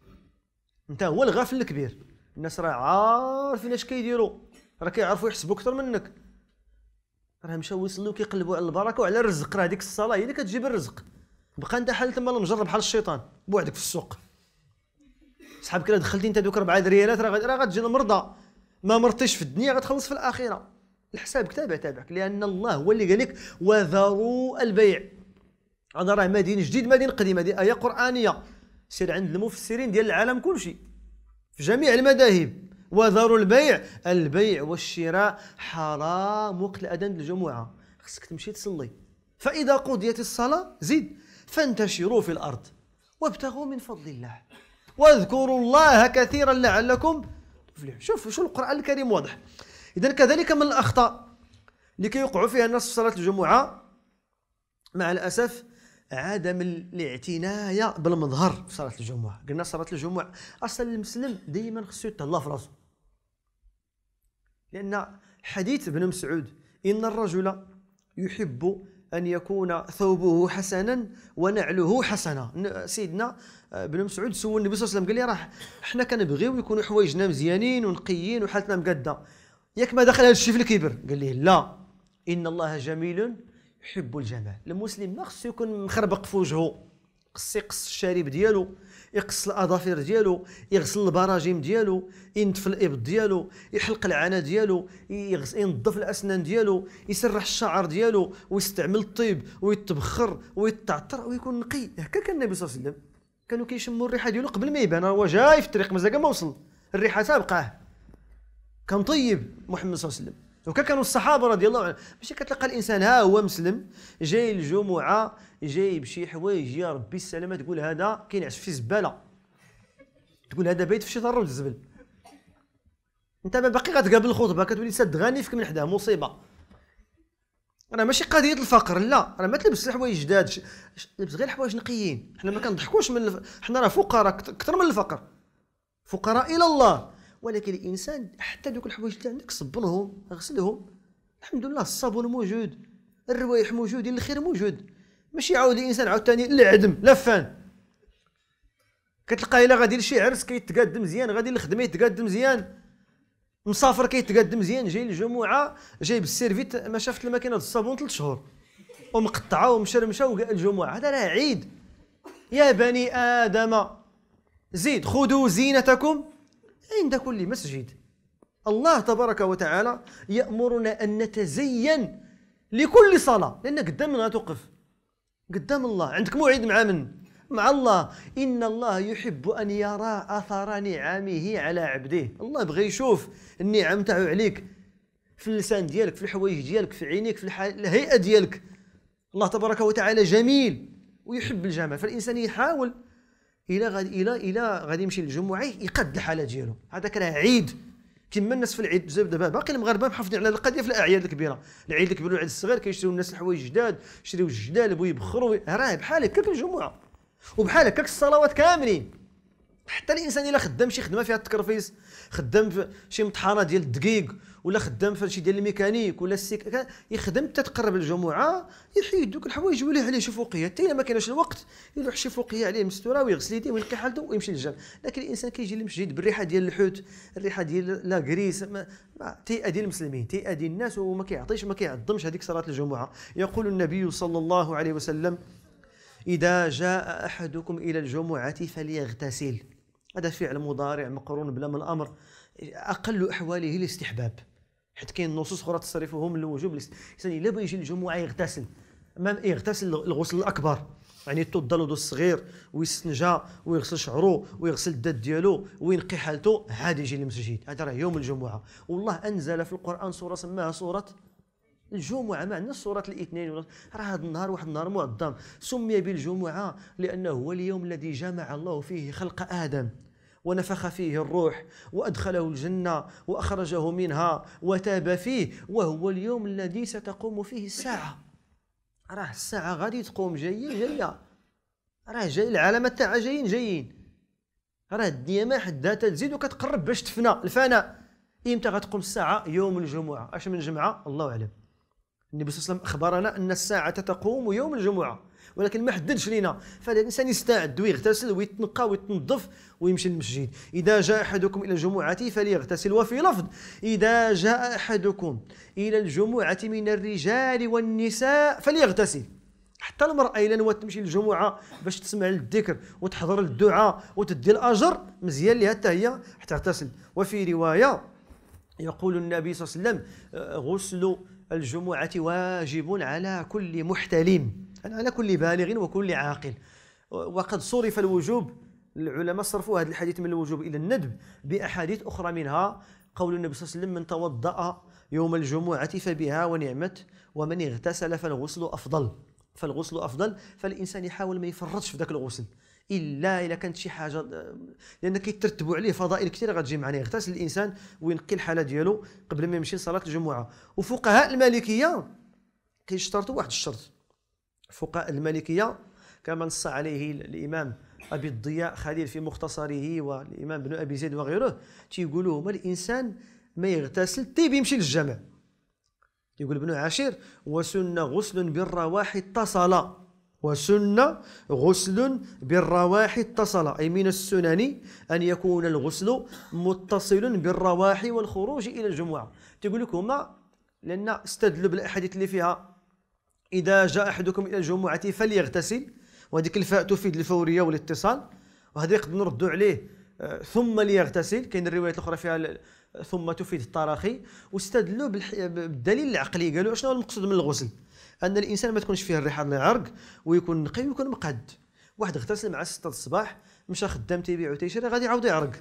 انت هو الغافل الكبير الناس راه عارفين اش كيديروا راه كيعرفوا يحسبوا اكثر منك راه مشاو يصلوا كيقلبوا على البركه وعلى الرزق راه هذيك الصلاه هي اللي كتجيب الرزق بقى انت حال تما المجر بحال الشيطان بوحدك في السوق صحابك راه دخلتي انت دوك 4 ريالات راه غتجي المرضى ما مرتيش في الدنيا غتخلص في الاخره الحساب تابع تابعك لان الله هو اللي قال لك وذروا البيع هذا راه ما دين جديد ما دين قديم هذه ايه قرانيه سير عند المفسرين ديال العالم كلشي في جميع المذاهب وذروا البيع البيع والشراء حرام وقت الأذان الجمعة خصك تمشي تصلي فإذا قضيت الصلاة زيد فانتشروا في الأرض وابتغوا من فضل الله واذكروا الله كثيرا لعلكم تفلحون شوف شو القرآن الكريم واضح إذا كذلك من الأخطاء اللي كيوقعوا فيها الناس في صلاة الجمعة مع الأسف عدم الاعتناية بالمظهر في صلاة الجمعة قلنا صلاة الجمعة أصلا المسلم دائما خصو يتهلا في راسو لأن حديث ابن مسعود إن الرجل يحب أن يكون ثوبه حسنا ونعله حسنا سيدنا آه، ابن مسعود سول النبي صلى الله عليه وسلم قال لي راه حنا كنبغيو يكونوا حوايجنا مزيانين ونقيين وحالتنا مقاده ياك ما دخل هذا الشيء في الكبر قال لي لا ان الله جميل يحب الجمال المسلم ما خصو يكون مخربق في وجهه خصو يقص الشارب ديالو يقص الاظافر ديالو يغسل البراجم ديالو ينظف الابط ديالو يحلق العانه ديالو ينظف الاسنان ديالو يسرح الشعر ديالو ويستعمل الطيب ويتبخر ويتعطر ويكون نقي هكا كان النبي صلى الله عليه وسلم كانوا كيشموا الريحه ديالو قبل ما يبان هو جاي في الطريق مازال ما وصل الريحه سابقاه كان طيب محمد صلى الله عليه وسلم وكا كانوا الصحابه رضي الله عنهم ماشي كتلقى الانسان ها هو مسلم جاي الجمعه جاي بشي حوايج يا ربي السلامه تقول هذا كينعس في زباله تقول هذا بيت في شي ضرب الزبل انت ما باقي غتقابل الخطبه كتولي سد فيك من حداه مصيبه راه ماشي قضيه الفقر لا راه ما تلبس الحوايج جداد لبس غير حوايج نقيين حنا ما كنضحكوش من الف... حنا راه فقراء كثر من الفقر فقراء الى الله ولكن الانسان حتى دوك الحوايج اللي عندك صبنهم غسلهم الحمد لله الصابون موجود الروايح موجودين الخير موجود ماشي يعاود الانسان عاوتاني العدم لفان كتلقاه الا غادي لشي عرس كيتقاد مزيان غادي للخدمه يتقاد مزيان مسافر كيتقاد مزيان جاي للجمعه جايب السيرفيت ما شافت الماكينه ديال الصابون ثلاث شهور ومقطعه ومشرمشه وكاع الجمعه هذا راه عيد يا بني ادم زيد خذوا زينتكم عند كل مسجد الله تبارك وتعالى يأمرنا أن نتزين لكل صلاة لأن قدامنا غتوقف قدام الله عندك موعد مع من؟ مع الله إن الله يحب أن يرى أثر نعمه على عبده الله بغى يشوف النعم تاعو عليك في اللسان ديالك في الحوايج ديالك في عينيك في الهيئة ديالك الله تبارك وتعالى جميل ويحب الجمال فالإنسان يحاول الى غادي الى الى غادي يمشي للجمعه يقاد الحاله ديالو هذاك راه عيد كما الناس في العيد بزاف دابا باقي المغاربه محافظين على القضيه في الاعياد الكبيره العيد الكبير والعيد الصغير كيشريو الناس الحوايج جداد يشريو الجدال بو يبخروا راه بحال هكاك الجمعه وبحال هكاك الصلوات كاملين حتى الانسان الا خدام شي خدمه فيها التكرفيس خدام في شي مطحنه ديال الدقيق ولا خدام في شي ديال الميكانيك ولا السيك يخدم حتى تقرب الجمعه يحيد دوك الحوايج ويولي عليه شي فوقيه حتى الا ما كانش الوقت يروح شي فوقيه عليه مستوره ويغسل يديه ويلقي حالته ويمشي للجامع لكن الانسان كيجي للمسجد بالريحه ديال الحوت الريحه ديال لا غريس تيأدي المسلمين تيأدي الناس وما كيعطيش ما كيعظمش هذيك صلاه الجمعه يقول النبي صلى الله عليه وسلم إذا جاء أحدكم إلى الجمعة فليغتسل هذا فعل مضارع مقرون بلام الأمر اقل احواله الاستحباب حيت كاين نصوص اخرى تصرفه من الوجوب الانسان الا بغى يجي الجمعه يغتسل ما يغتسل الغسل الاكبر يعني تو الوضوء الصغير ويستنجى ويغسل شعرو ويغسل الدات ديالو وينقي حالته عاد يجي للمسجد هذا راه يوم الجمعه والله انزل في القران سوره سماها سوره الجمعه ما عندنا سوره الاثنين راه هذا النهار واحد النهار معظم سمي بالجمعه لانه هو اليوم الذي جمع الله فيه خلق ادم ونفخ فيه الروح وأدخله الجنة وأخرجه منها وتاب فيه وهو اليوم الذي ستقوم فيه الساعة راه الساعة غادي تقوم جاية جاية راه جاي العلامة تاعها جايين جايين راه الدنيا ما حدها تزيد وكتقرب باش تفنى الفناء امتى إيه غتقوم الساعة يوم الجمعة اش من جمعة الله أعلم النبي صلى الله عليه وسلم أخبرنا أن الساعة تقوم يوم الجمعة ولكن ما حددش لينا فهذا الانسان يستعد ويغتسل ويتنقى ويتنظف ويمشي للمسجد اذا جاء احدكم الى الجمعه فليغتسل وفي لفظ اذا جاء احدكم الى الجمعه من الرجال والنساء فليغتسل حتى المرأة إلا نوات تمشي للجمعة باش تسمع للذكر وتحضر الدعاء وتدي الأجر مزيان ليها حتى هي تغتسل وفي رواية يقول النبي صلى الله عليه وسلم أه، غسل الجمعة واجب على كل محتلم على كل بالغ وكل عاقل وقد صرف الوجوب العلماء صرفوا هذا الحديث من الوجوب الى الندب باحاديث اخرى منها قول النبي صلى الله عليه وسلم من توضأ يوم الجمعة فبها ونعمت ومن اغتسل فالغسل أفضل فالغسل أفضل فالإنسان يحاول ما يفرطش في ذاك الغسل الا اذا كانت شي حاجه لان كيترتبوا عليه فضائل كثيره غتجي معنا يغتسل الانسان وينقي الحاله ديالو قبل ما يمشي لصلاه الجمعه وفقهاء المالكيه كيشترطوا واحد الشرط فقهاء المالكيه كما نص عليه الامام ابي الضياء خليل في مختصره والامام بن ابي زيد وغيره تيقولوا هما الانسان ما يغتسل طيب يمشي للجامع يقول ابن عاشر وسن غسل بالرواح اتصل وسن غسل بالرواح اتصل أي من السنن أن يكون الغسل متصل بالرواح والخروج إلى الجمعة تقول لك هما لأن استدلوا بالأحاديث اللي فيها إذا جاء أحدكم إلى الجمعة فليغتسل وهذيك الفاء تفيد الفورية والاتصال وهذا يقدر نردوا عليه آه، ثم ليغتسل كاين الروايات الأخرى فيها ثم تفيد التراخي واستدلوا بالدليل العقلي قالوا شنو المقصود من الغسل أن الإنسان ما تكونش فيه الريحة العرق ويكون نقي ويكون مقاد واحد اغتسل مع 6 الصباح مشى خدام تيبيع وتيشري غادي يعاود يعرق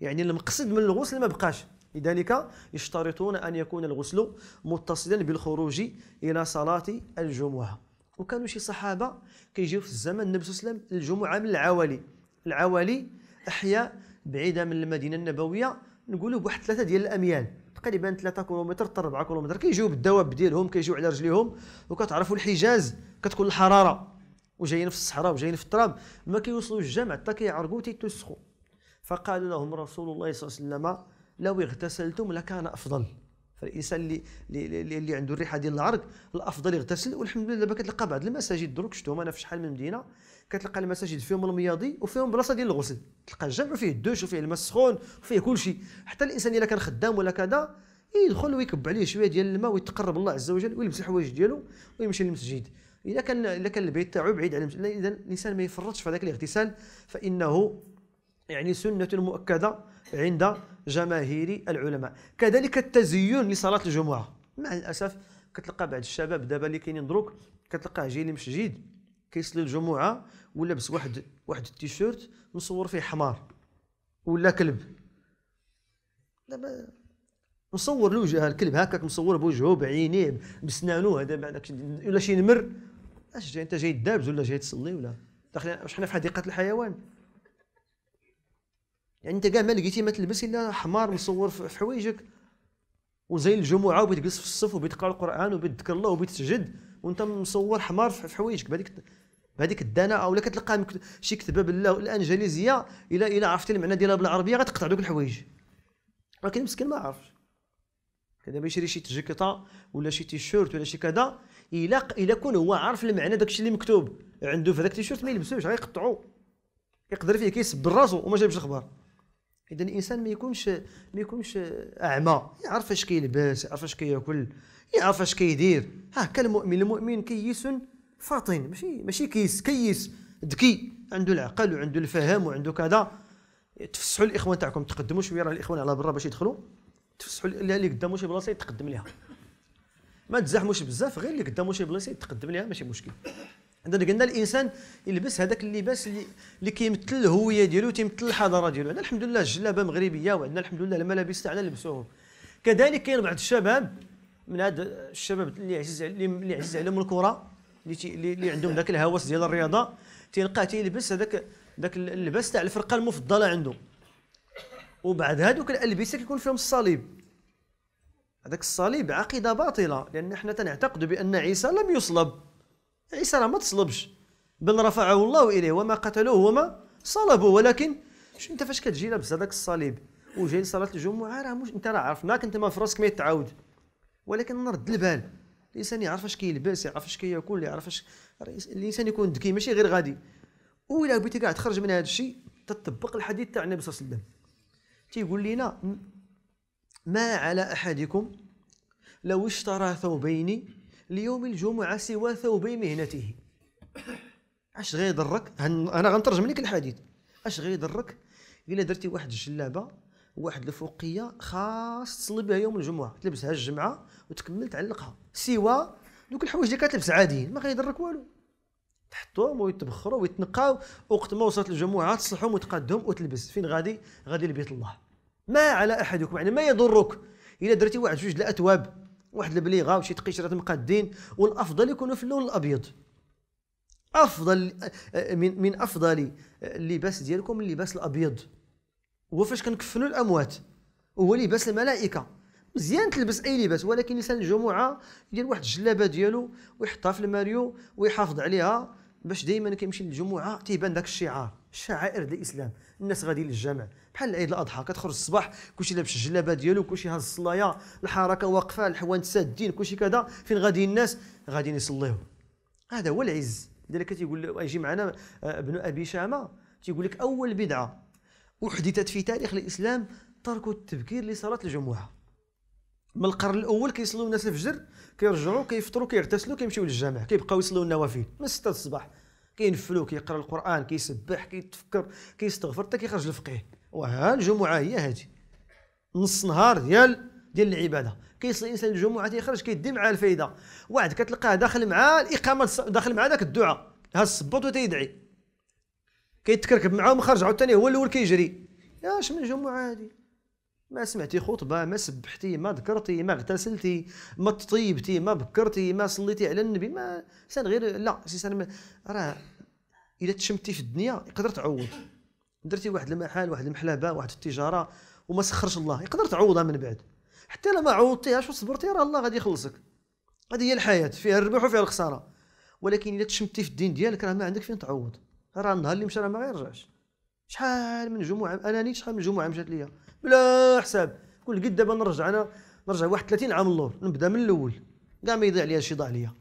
يعني المقصد من الغسل ما بقاش لذلك يشترطون أن يكون الغسل متصلا بالخروج إلى صلاة الجمعة وكانوا شي صحابة كيجيو في الزمن النبي صلى الله عليه وسلم الجمعة من العوالي العوالي أحياء بعيدة من المدينة النبوية نقولوا بواحد ثلاثة ديال الأميال تقريبا 3 كيلومتر حتى 4 كيلومتر كيجيو بالدواب ديالهم كيجيو على رجليهم وكتعرفوا الحجاز كتكون الحراره وجايين في الصحراء وجايين في التراب ما كيوصلوا الجامع حتى كيعرقوا تيتسخوا فقال لهم رسول الله صلى الله عليه وسلم لو اغتسلتم لكان أفضل فالانسان اللي اللي عنده الريحه ديال العرق الافضل يغتسل والحمد لله كتلقى بعض المساجد دروك شفتهم انا في شحال من مدينه كتلقى المساجد فيهم المياضي وفيهم بلاصه ديال الغسل تلقى الجامع فيه الدوش وفيه الماء السخون وفيه كل شيء حتى الانسان الا كان خدام ولا كذا يدخل ويكب عليه شويه ديال الماء ويتقرب الله عز وجل ويلبس الحوايج ديالو ويمشي للمسجد اذا كان اذا كان البيت تاعو بعيد على اذا الانسان ما يفرطش في هذاك الاغتسال فانه يعني سنة مؤكدة عند جماهير العلماء كذلك التزيين لصلاة الجمعة مع الأسف كتلقى بعض الشباب دابا اللي كاينين دروك كتلقاه جاي للمسجد كيصلي الجمعة ولابس واحد واحد التيشيرت مصور فيه حمار ولا كلب دابا مصور الوجه الكلب هكاك مصور بوجهه بعينيه بسنانو هذا عندكش ولا شي نمر اش جاي انت جاي دابز ولا جاي تصلي ولا داخل واش حنا في حديقه الحيوان يعني انت كاع ما لقيتي ما تلبس الا حمار مصور في حوايجك وزي الجمعه وبتجلس في الصف وبتقرا القران وبتذكر الله وبتسجد وانت مصور حمار في حوايجك بهذيك بهذيك الدانه اولا كتلقى شي كتبه الانجليزيه الا الا عرفتي المعنى ديالها بالعربيه غتقطع دوك الحوايج ولكن مسكين ما عرفش كذا يشري شي تجكطه ولا شي تيشيرت ولا شي كذا الا الا كون هو عارف المعنى داكشي اللي مكتوب عنده في هذاك التيشيرت ما يلبسوش غيقطعو يقدر فيه كيسب راسو وما جابش الخبر اذا الانسان ما يكونش ما يكونش اعمى يعرف اش كيلبس يعرف اش كياكل يعرف اش كيدير ها كالمؤمن المؤمن كيس فاطن ماشي ماشي كيس كيس ذكي عنده العقل وعنده الفهم وعنده كذا تفسحوا الاخوان تاعكم تقدموا شويه راه الاخوان على برا باش يدخلوا تفسحوا اللي قدامو شي بلاصه يتقدم ليها ما تزاحموش بزاف غير اللي قدامو شي بلاصه يتقدم ليها ماشي مشكل عندنا قلنا الانسان يلبس هذاك اللباس اللي اللي كيمثل الهويه ديالو تيمثل الحضاره ديالو عندنا الحمد لله الجلابه مغربيه وعندنا الحمد لله الملابس تاعنا لبسوهم كذلك كاين بعض الشباب من هاد الشباب اللي عزيز اللي عزيز عليهم الكره اللي اللي عندهم ذاك الهوس ديال الرياضه تيلقاه تيلبس هذاك ذاك اللباس تاع الفرقه المفضله عنده وبعد هذوك الالبسه كيكون فيهم الصليب هذاك الصليب عقيده باطله لان احنا تنعتقد بان عيسى لم يصلب عيسى راه ما تصلبش بل رفعه الله اليه وما قتلوه وما صلبوه ولكن شو انت فاش كتجي لابس هذاك الصليب وجاي لصلاه الجمعه راه مش انت راه عرفناك انت ما في راسك ما يتعاود ولكن نرد البال الانسان يعرف اش كيلبس يعرف اش كياكل يعرف اش الانسان يكون ذكي ماشي غير غادي ولا بغيتي كاع تخرج من هذا الشيء تطبق الحديث تاع النبي صلى الله عليه وسلم تيقول لنا ما على احدكم لو اشترى ثوبين ليوم الجمعة سوى ثوبي مهنته اش غيضرك انا غنترجم لك الحديث اش غيضرك الا درتي واحد الجلابه واحد الفوقيه خاص تصلي بها يوم الجمعه تلبسها الجمعه وتكمل تعلقها سوى دوك الحوايج اللي كتلبس عاديين ما غيضرك والو تحطهم ويتبخروا ويتنقاو وقت ما وصلت الجمعه تصلحهم وتقدهم وتلبس فين غادي غادي لبيت الله ما على احدكم يعني ما يضرك الا درتي واحد جوج الاثواب واحد البليغه وشي تقشره مقادين والافضل يكونوا في اللون الابيض افضل آه، من من افضل اللباس ديالكم اللباس الابيض هو فاش كنكفنوا الاموات هو لباس الملائكه مزيان تلبس اي لباس ولكن انسان الجمعه يدير واحد الجلابه ديالو ويحطها في الماريو ويحافظ عليها باش دائما كيمشي للجمعه تيبان داك الشعار شعائر الاسلام الناس غادي للجامع بحال عيد الاضحى كتخرج الصباح كلشي لابس الجلابه ديالو كلشي هاز الصلايه الحركه واقفه الحوانت سادين كلشي كذا فين غاديين الناس غاديين يصليو هذا هو العز لذلك تيقول يجي معنا آه، ابن ابي شامه تيقول لك اول بدعه احدثت في تاريخ الاسلام ترك التبكير لصلاه الجمعه من القرن الاول كيصلوا الناس الفجر كيرجعوا كيفطروا كيغتسلوا كيمشيو للجامع كيبقاو يصلوا النوافل من 6 الصباح كينفلوا كيقرا القران كيسبح كيتفكر كيستغفر حتى كيخرج الفقيه وها الجمعه هي هذه نص نهار ديال ديال العباده كيصلي الانسان الجمعه تيخرج كيدي مع الفايده واحد كتلقاه داخل مع الاقامه داخل مع داك الدعاء ها الصبوط وتيدعي كيتكركب معاهم خرج عاوتاني هو الاول كيجري يا اش من جمعه هذه ما سمعتي خطبه ما سبحتي ما ذكرتي ما اغتسلتي ما تطيبتي ما بكرتي ما صليتي على النبي ما سان غير لا سي سان راه الا تشمتي في الدنيا يقدر تعوض درتي واحد المحل واحد المحلبه واحد التجاره وما سخرش الله يقدر تعوضها من بعد حتى لما عوضتيهاش وصبرتي راه الله غادي يخلصك هذه هي الحياه فيها الربح وفيها الخساره ولكن الا تشمتي في الدين ديالك راه ما عندك فين تعوض راه النهار اللي مشى راه ما غيرجعش شحال من جمعه انا نيت شحال من جمعه مشات ليا بلا حساب كل قد دابا نرجع انا نرجع واحد 30 عام اللور نبدا من الاول كاع ما يضيع ليا شي ضاع ليا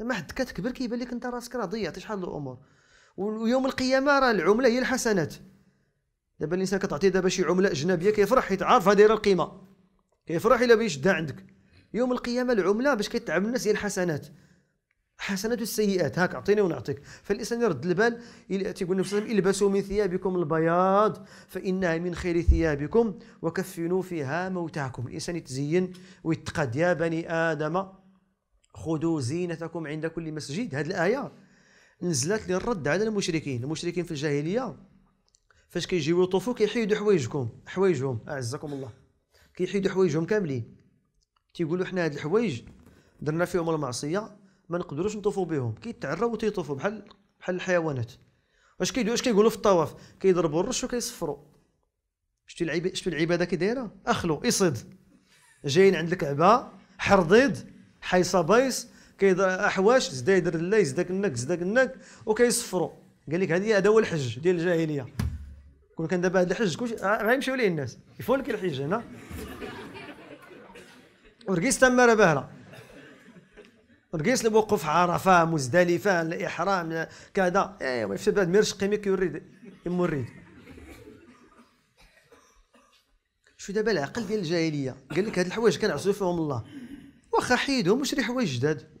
لما حد كتكبر كيبان لك انت راسك راه ضيعتي شحال من الامور ويوم القيامه راه العمله هي الحسنات دابا الانسان كتعطيه دابا شي عمله اجنبيه كيفرح حيت عارفها دايره القيمه كيفرح الا بيشدها عندك يوم القيامه العمله باش كيتعامل الناس هي الحسنات حسنات السيئات هاك اعطيني ونعطيك فالانسان يرد البال تيقول النبي صلى الله عليه وسلم البسوا من ثيابكم البياض فانها من خير ثيابكم وكفنوا فيها موتاكم الانسان يتزين ويتقاد يا بني ادم خذوا زينتكم عند كل مسجد هذه الايه نزلت للرد على المشركين المشركين في الجاهليه فاش كيجيو يطوفوا كيحيدوا حوايجكم حوايجهم اعزكم الله كيحيدوا حوايجهم كاملين تيقولوا حنا هاد الحوايج درنا فيهم المعصيه ما نقدروش نطوفوا بهم كيتعراو وتيطوفوا بحال بحال الحيوانات واش كيديروا اش كيقولوا في الطواف كيضربوا الرش وكيصفروا شتي العباده شتي العباده كي دايره اخلو اصد جايين عند الكعبه حرضيض حيصبيص كيضا احواش زدا يدير الله يزداك النك زداك النك وكيصفروا قال لك هذه هذا هو الحج ديال الجاهليه كون كان دابا هذا الحج كلشي آه، غيمشيو ليه الناس يفولك الحج هنا ورقيس تما باهله ورقيس اللي بوقف عرفه مزدلفه الاحرام كذا ايوا في بعد ميرشقي مي كيوريد يموريد شو دابا العقل ديال الجاهليه قال لك هاد الحوايج كنعسو فيهم الله واخا حيدهم وشري حوايج جداد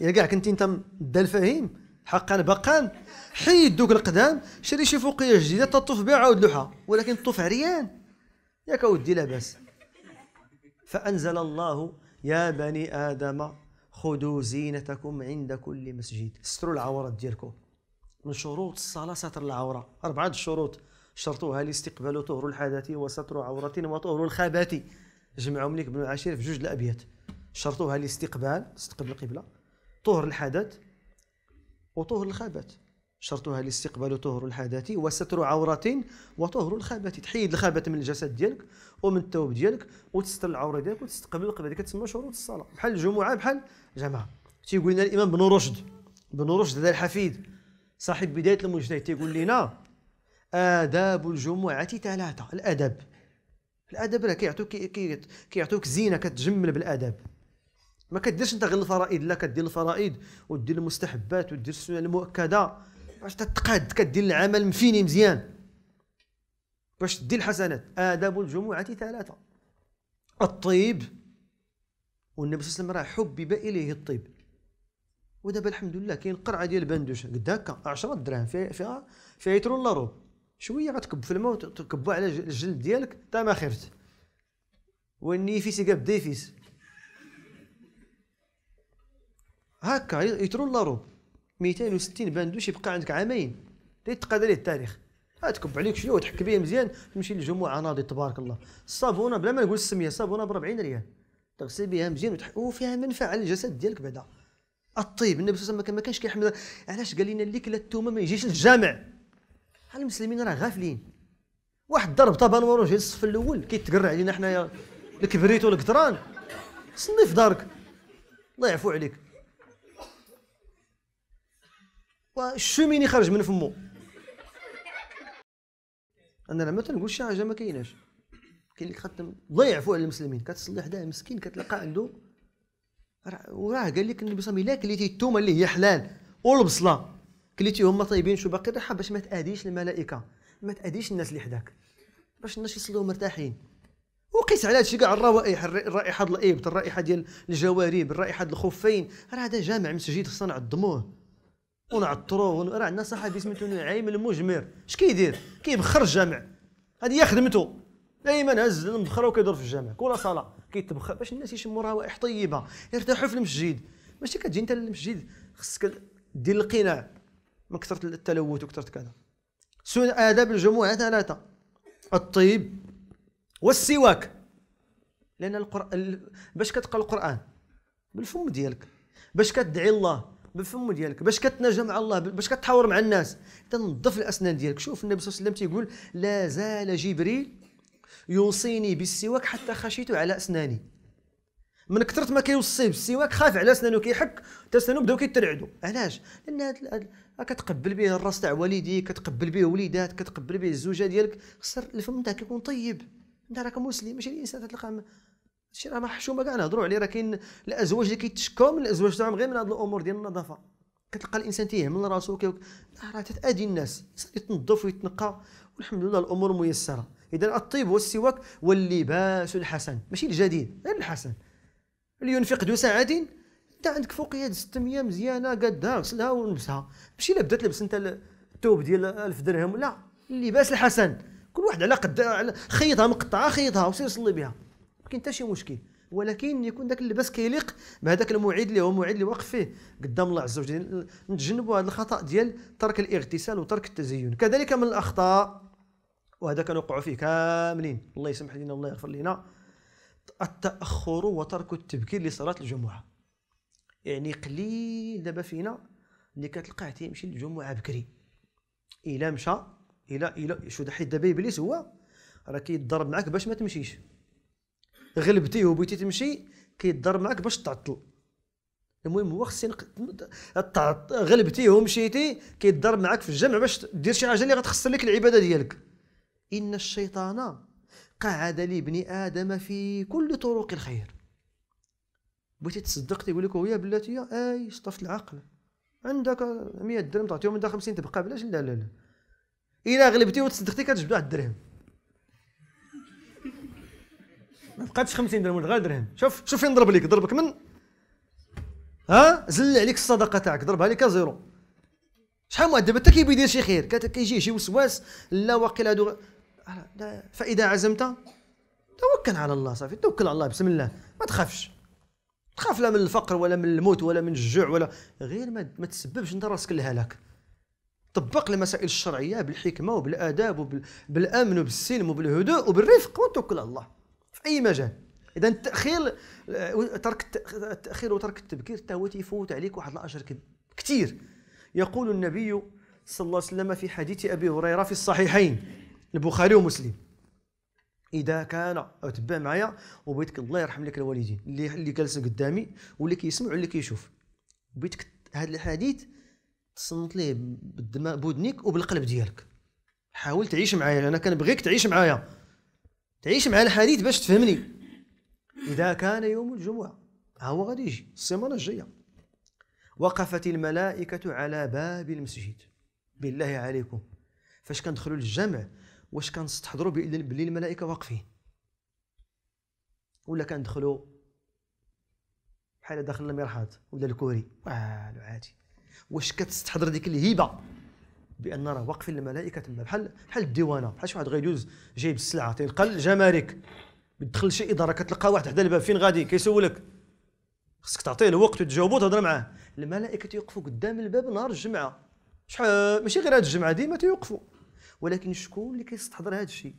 الا كاع كنتي انت دال الفهيم حقا بقا حيد دوك القدام شري شي فوقيه جديده تطوف بها عاود لوحه ولكن طوف عريان ياك اودي لاباس فانزل الله يا بني ادم خذوا زينتكم عند كل مسجد استروا العورات ديالكم من شروط الصلاه ستر العوره اربعه الشروط شرطوها الاستقبال طهر الحدث وستر عورة وطهر الخبات جمعهم لك ابن العشير في جوج الابيات شرطوها الاستقبال استقبل القبله طهر الحدث وطهر الخبث شرطها الاستقبال طهر الحدث وستر عورة وطهر الخبث تحيد الخبث من الجسد ديالك ومن الثوب ديالك وتستر العورة ديالك وتستقبل القبلة ديالك كتسمى شروط الصلاة بحال الجمعة بحال جماعة تيقول لنا الإمام بن رشد بن رشد هذا الحفيد صاحب بداية المجتهد تيقول لنا آداب الجمعة ثلاثة الأدب الأدب راه كيعطوك كيعطوك زينة كتجمل بالأدب ما كديرش انت غير الفرائض لا كدير الفرائض ودير المستحبات ودير السنه المؤكده باش تتقاد كدير العمل مفيني مزيان باش تدي الحسنات آداب الجمعة ثلاثة الطيب والنبي صلى الله عليه وسلم راه حبب إليه الطيب ودابا الحمد لله كاين قرعة ديال بندوش قد هكا 10 دراهم فيها فيها فيها يترو ولا روب شوية غتكب في الماء وتكبو على الجلد ديالك تا ما خفت وني كا بدا ديفيس هكا لارو 260 باندوش يبقى عندك عامين تيتقاد عليه التاريخ تكب عليك شويه وتحك بيه مزيان تمشي للجمعه ناضي تبارك الله الصابونه بلا ما نقول السميه صابونه ب 40 ريال تغسل بها مزيان وتحك وفيها منفعه للجسد ديالك بعدا الطيب النبي صلى الله عليه وسلم ما كانش كيحمل علاش قال لنا اللي كلا التومه ما يجيش للجامع المسلمين راه غافلين واحد ضرب طبان وراه جاي الصف الاول كيتقرع علينا حنايا الكبريت والقطران صني في دارك الله يعفو عليك الشوميني خرج من فمو انا لما تنقول شي حاجه ما كايناش كاين اللي خاتم ضيع فوق المسلمين كتصلي حداه مسكين كتلقى عنده وراه قال لك النبي صلى الله عليه وسلم الثومه كليتي التومه اللي هي حلال والبصله كليتيهم طيبين شو باقي ريحه باش ما تاديش الملائكه ما تاديش الناس اللي حداك باش الناس يصلوا مرتاحين وقيس على هادشي كاع الروائح الرائحه ديال الايبت الرائحه ديال الجوارب الرائحه ديال الخفين راه هذا جامع مسجد خصنا نعظموه ونعطرو راه عندنا صاحبي سميتو نعيم المجمر اش كيدير كيبخر الجامع هذه هي خدمته دائما هز المبخره وكيدور في الجامع كل صلاه كيتبخر باش الناس يشموا روائح طيبه يرتاحوا في المسجد ماشي كتجي انت للمسجد خصك دير القناع من كثره التلوث وكثره كذا سنن آداب الجمعة ثلاثة الطيب والسواك لأن القرآن باش كتقرا القرآن بالفم ديالك باش كتدعي الله بالفم ديالك باش كتناجى مع الله باش كتحاور مع الناس تنظف الاسنان ديالك شوف النبي صلى الله عليه وسلم تيقول لا زال جبريل يوصيني بالسواك حتى خشيت على اسناني من كثر ما كيوصي بالسواك خاف على اسنانه كيحك حتى اسنانه بداو كيترعدوا علاش لان كتقبل به الراس تاع والديك كتقبل به وليدات كتقبل به الزوجه ديالك خسر الفم تاعك يكون طيب انت راك مسلم ماشي الانسان تلقى هادشي راه محشومه كاع نهضروا عليه راه كاين الازواج اللي كيتشكاو من الازواج تاعهم غير من هاد الامور ديال النظافه كتلقى الانسان تيهمل راسو آه، راه تتادي الناس يتنظف ويتنقى والحمد لله الامور ميسره اذا الطيب والسواك واللباس الحسن ماشي الجديد غير الحسن ينفق ذو ساعه انت عندك فوق يد 600 مزيانه قادها غسلها ولبسها ماشي الا بدا تلبس انت الثوب ديال 1000 درهم لا اللباس الحسن كل واحد على قد خيطها مقطعه خيطها وسير صلي بها كاين حتى شي مشكل ولكن يكون ذاك اللباس كيليق بهذاك الموعد اللي هو موعد اللي واقف فيه قدام الله عز وجل نتجنبوا هذا الخطا ديال ترك الاغتسال وترك التزين كذلك من الاخطاء وهذا كنوقعوا فيه كاملين الله يسمح لنا الله يغفر لنا التاخر وترك التبكير لصلاه الجمعه يعني قليل دابا فينا اللي كتلقاه تيمشي للجمعه بكري الا مشى الى الى شو حيت دابا ابليس هو راه كيضرب معك باش ما تمشيش غلبتيه وبغيتي تمشي كيضر معاك باش تعطل المهم هو خصني غلبتيه ومشيتي كيضر معاك في الجمع باش دير شي حاجه اللي غتخسر لك العباده ديالك ان الشيطان قعد لابن ادم في كل طرق الخير بغيتي تصدق تيقول لك يا بلاتي اي شطفت العقل عندك 100 درهم تعطيهم من 50 تبقى بلاش لا لا لا الا غلبتي وتصدقتي كتجبد واحد الدرهم ما بقاتش 50 درهم غير درهم شوف شوف فين ضرب لك ضربك من ها زل عليك الصدقه تاعك ضربها لك زيرو شحال من دابا حتى كيبغي يدير شي خير كيجي شي وسواس لا واقيلا هادو فاذا عزمت توكل على الله صافي توكل على الله بسم الله ما تخافش تخاف لا من الفقر ولا من الموت ولا من الجوع ولا غير ما, ما تسببش انت راسك الهلاك طبق المسائل الشرعيه بالحكمه وبالاداب وبالامن وبالسلم وبالهدوء وبالرفق وتوكل على الله في اي مجال اذا التاخير آه، ترك التاخير وترك التبكير حتى هو تيفوت عليك واحد الاجر كثير يقول النبي صلى الله عليه وسلم في حديث ابي هريره في الصحيحين البخاري ومسلم اذا كان تبع معايا وبيتك الله يرحم لك الوالدين اللي اللي جالسين قدامي واللي كيسمع واللي كيشوف بيتك هذا الحديث تصنت ليه بدماء بودنيك وبالقلب ديالك حاول تعيش معايا انا كنبغيك تعيش معايا تعيش مع الحديث باش تفهمني إذا كان يوم الجمعة هو غادي يجي السيمانة الجاية وقفت الملائكة على باب المسجد بالله عليكم فاش كندخلوا للجامع واش كنستحضروا باللي الملائكة واقفين ولا كندخلوا بحال داخل المرحاض ولا الكوري والو عادي واش كتستحضر ديك الهيبه بان راه واقفين الملائكه تما بحال بحال الديوانه بحال شي واحد غيدوز جايب السلعه تلقى الجمارك تدخل شي اداره كتلقى واحد حدا الباب فين غادي كيسولك خصك تعطيه الوقت وتجاوبو وتهضر معاه الملائكه تيوقفوا قدام الباب نهار الجمعه شحال ماشي غير هاد الجمعه ديما تيوقفوا ولكن شكون اللي كيستحضر هاد الشيء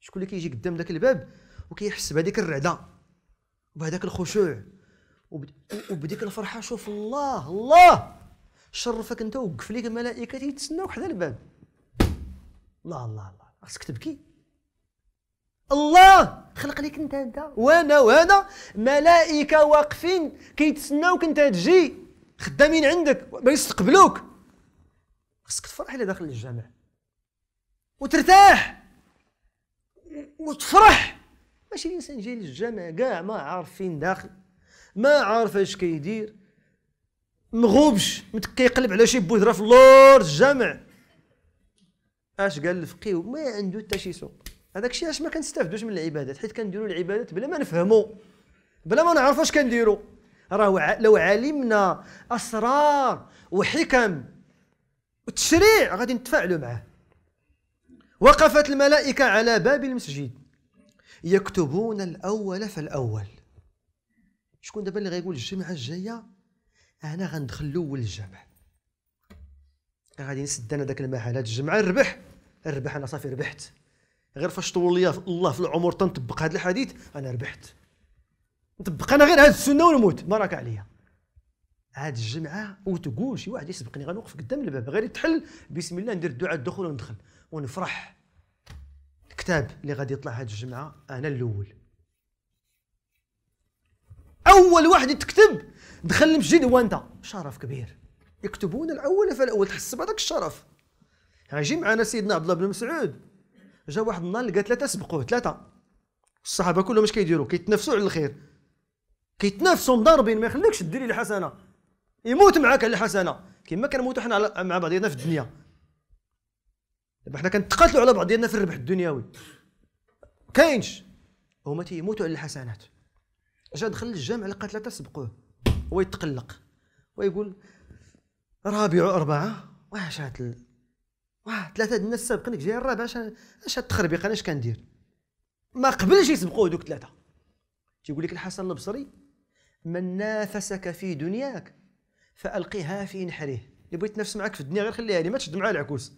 شكون اللي كيجي قدام ذاك الباب وكيحس بهذيك الرعده وبهذاك الخشوع وبديك الفرحه شوف الله الله شرفك انت وقف ليك الملائكه تيتسناوك حدا الباب الله الله الله خاصك تبكي الله خلق ليك انت انت وانا وانا ملائكه واقفين كيتسناوك انت تجي خدامين عندك باش يستقبلوك خاصك تفرح الى داخل الجامع وترتاح وتفرح ماشي الانسان جاي للجامع كاع ما عارف فين داخل ما عارف اش كيدير مغوبش كيقلب على شي بودره في اللور الجامع اش قال الفقيه ما عنده حتى شي سوق هذاك الشيء اش ما كنستافدوش من العبادات حيت كنديروا العبادات بلا ما نفهموا بلا ما نعرفوا اش كنديروا راه لو علمنا اسرار وحكم وتشريع غادي نتفاعلوا معاه وقفت الملائكه على باب المسجد يكتبون الاول فالاول شكون دابا اللي غيقول الجمعه الجايه انا غندخل الاول للجامع غادي نسد انا داك المحل هاد الجمعه نربح نربح انا صافي ربحت غير فاش طول ليا الله في العمر تنطبق هذا الحديث انا ربحت نطبق انا غير هاد السنه ونموت ما راك عليا هاد الجمعه وتقول شي واحد يسبقني غنوقف قدام الباب غير يتحل بسم الله ندير الدعاء الدخول وندخل ونفرح الكتاب اللي غادي يطلع هاد الجمعه انا الاول اول واحد تكتب دخل المسجد هو انت شرف كبير يكتبون الاول فالاول تحس بهذاك الشرف يجي معنا سيدنا عبد الله بن مسعود جا واحد النهار لقى ثلاثه سبقوه ثلاثه الصحابه كلهم اش كيديروا كيتنافسوا على الخير كيتنافسوا مضاربين ما يخليكش ديري الحسنه يموت معاك على الحسنه كما كنموتوا حنا مع بعضياتنا في الدنيا دابا حنا كنتقاتلوا على بعضياتنا في الربح الدنيوي كاينش هما تيموتوا على الحسنات جا دخل للجامع لقى ثلاثه سبقوه هو يتقلق ويقول رابع اربعه واش هاد واه ثلاثه ديال الناس سابقينك جاي الرابع اش اش التخربيق انا اش كندير ما قبلش يسبقوه دوك ثلاثه تيقول لك الحسن البصري من نافسك في دنياك فالقيها في نحره اللي بغيت نفس معك في الدنيا غير خليها لي ما تشد مع العكوس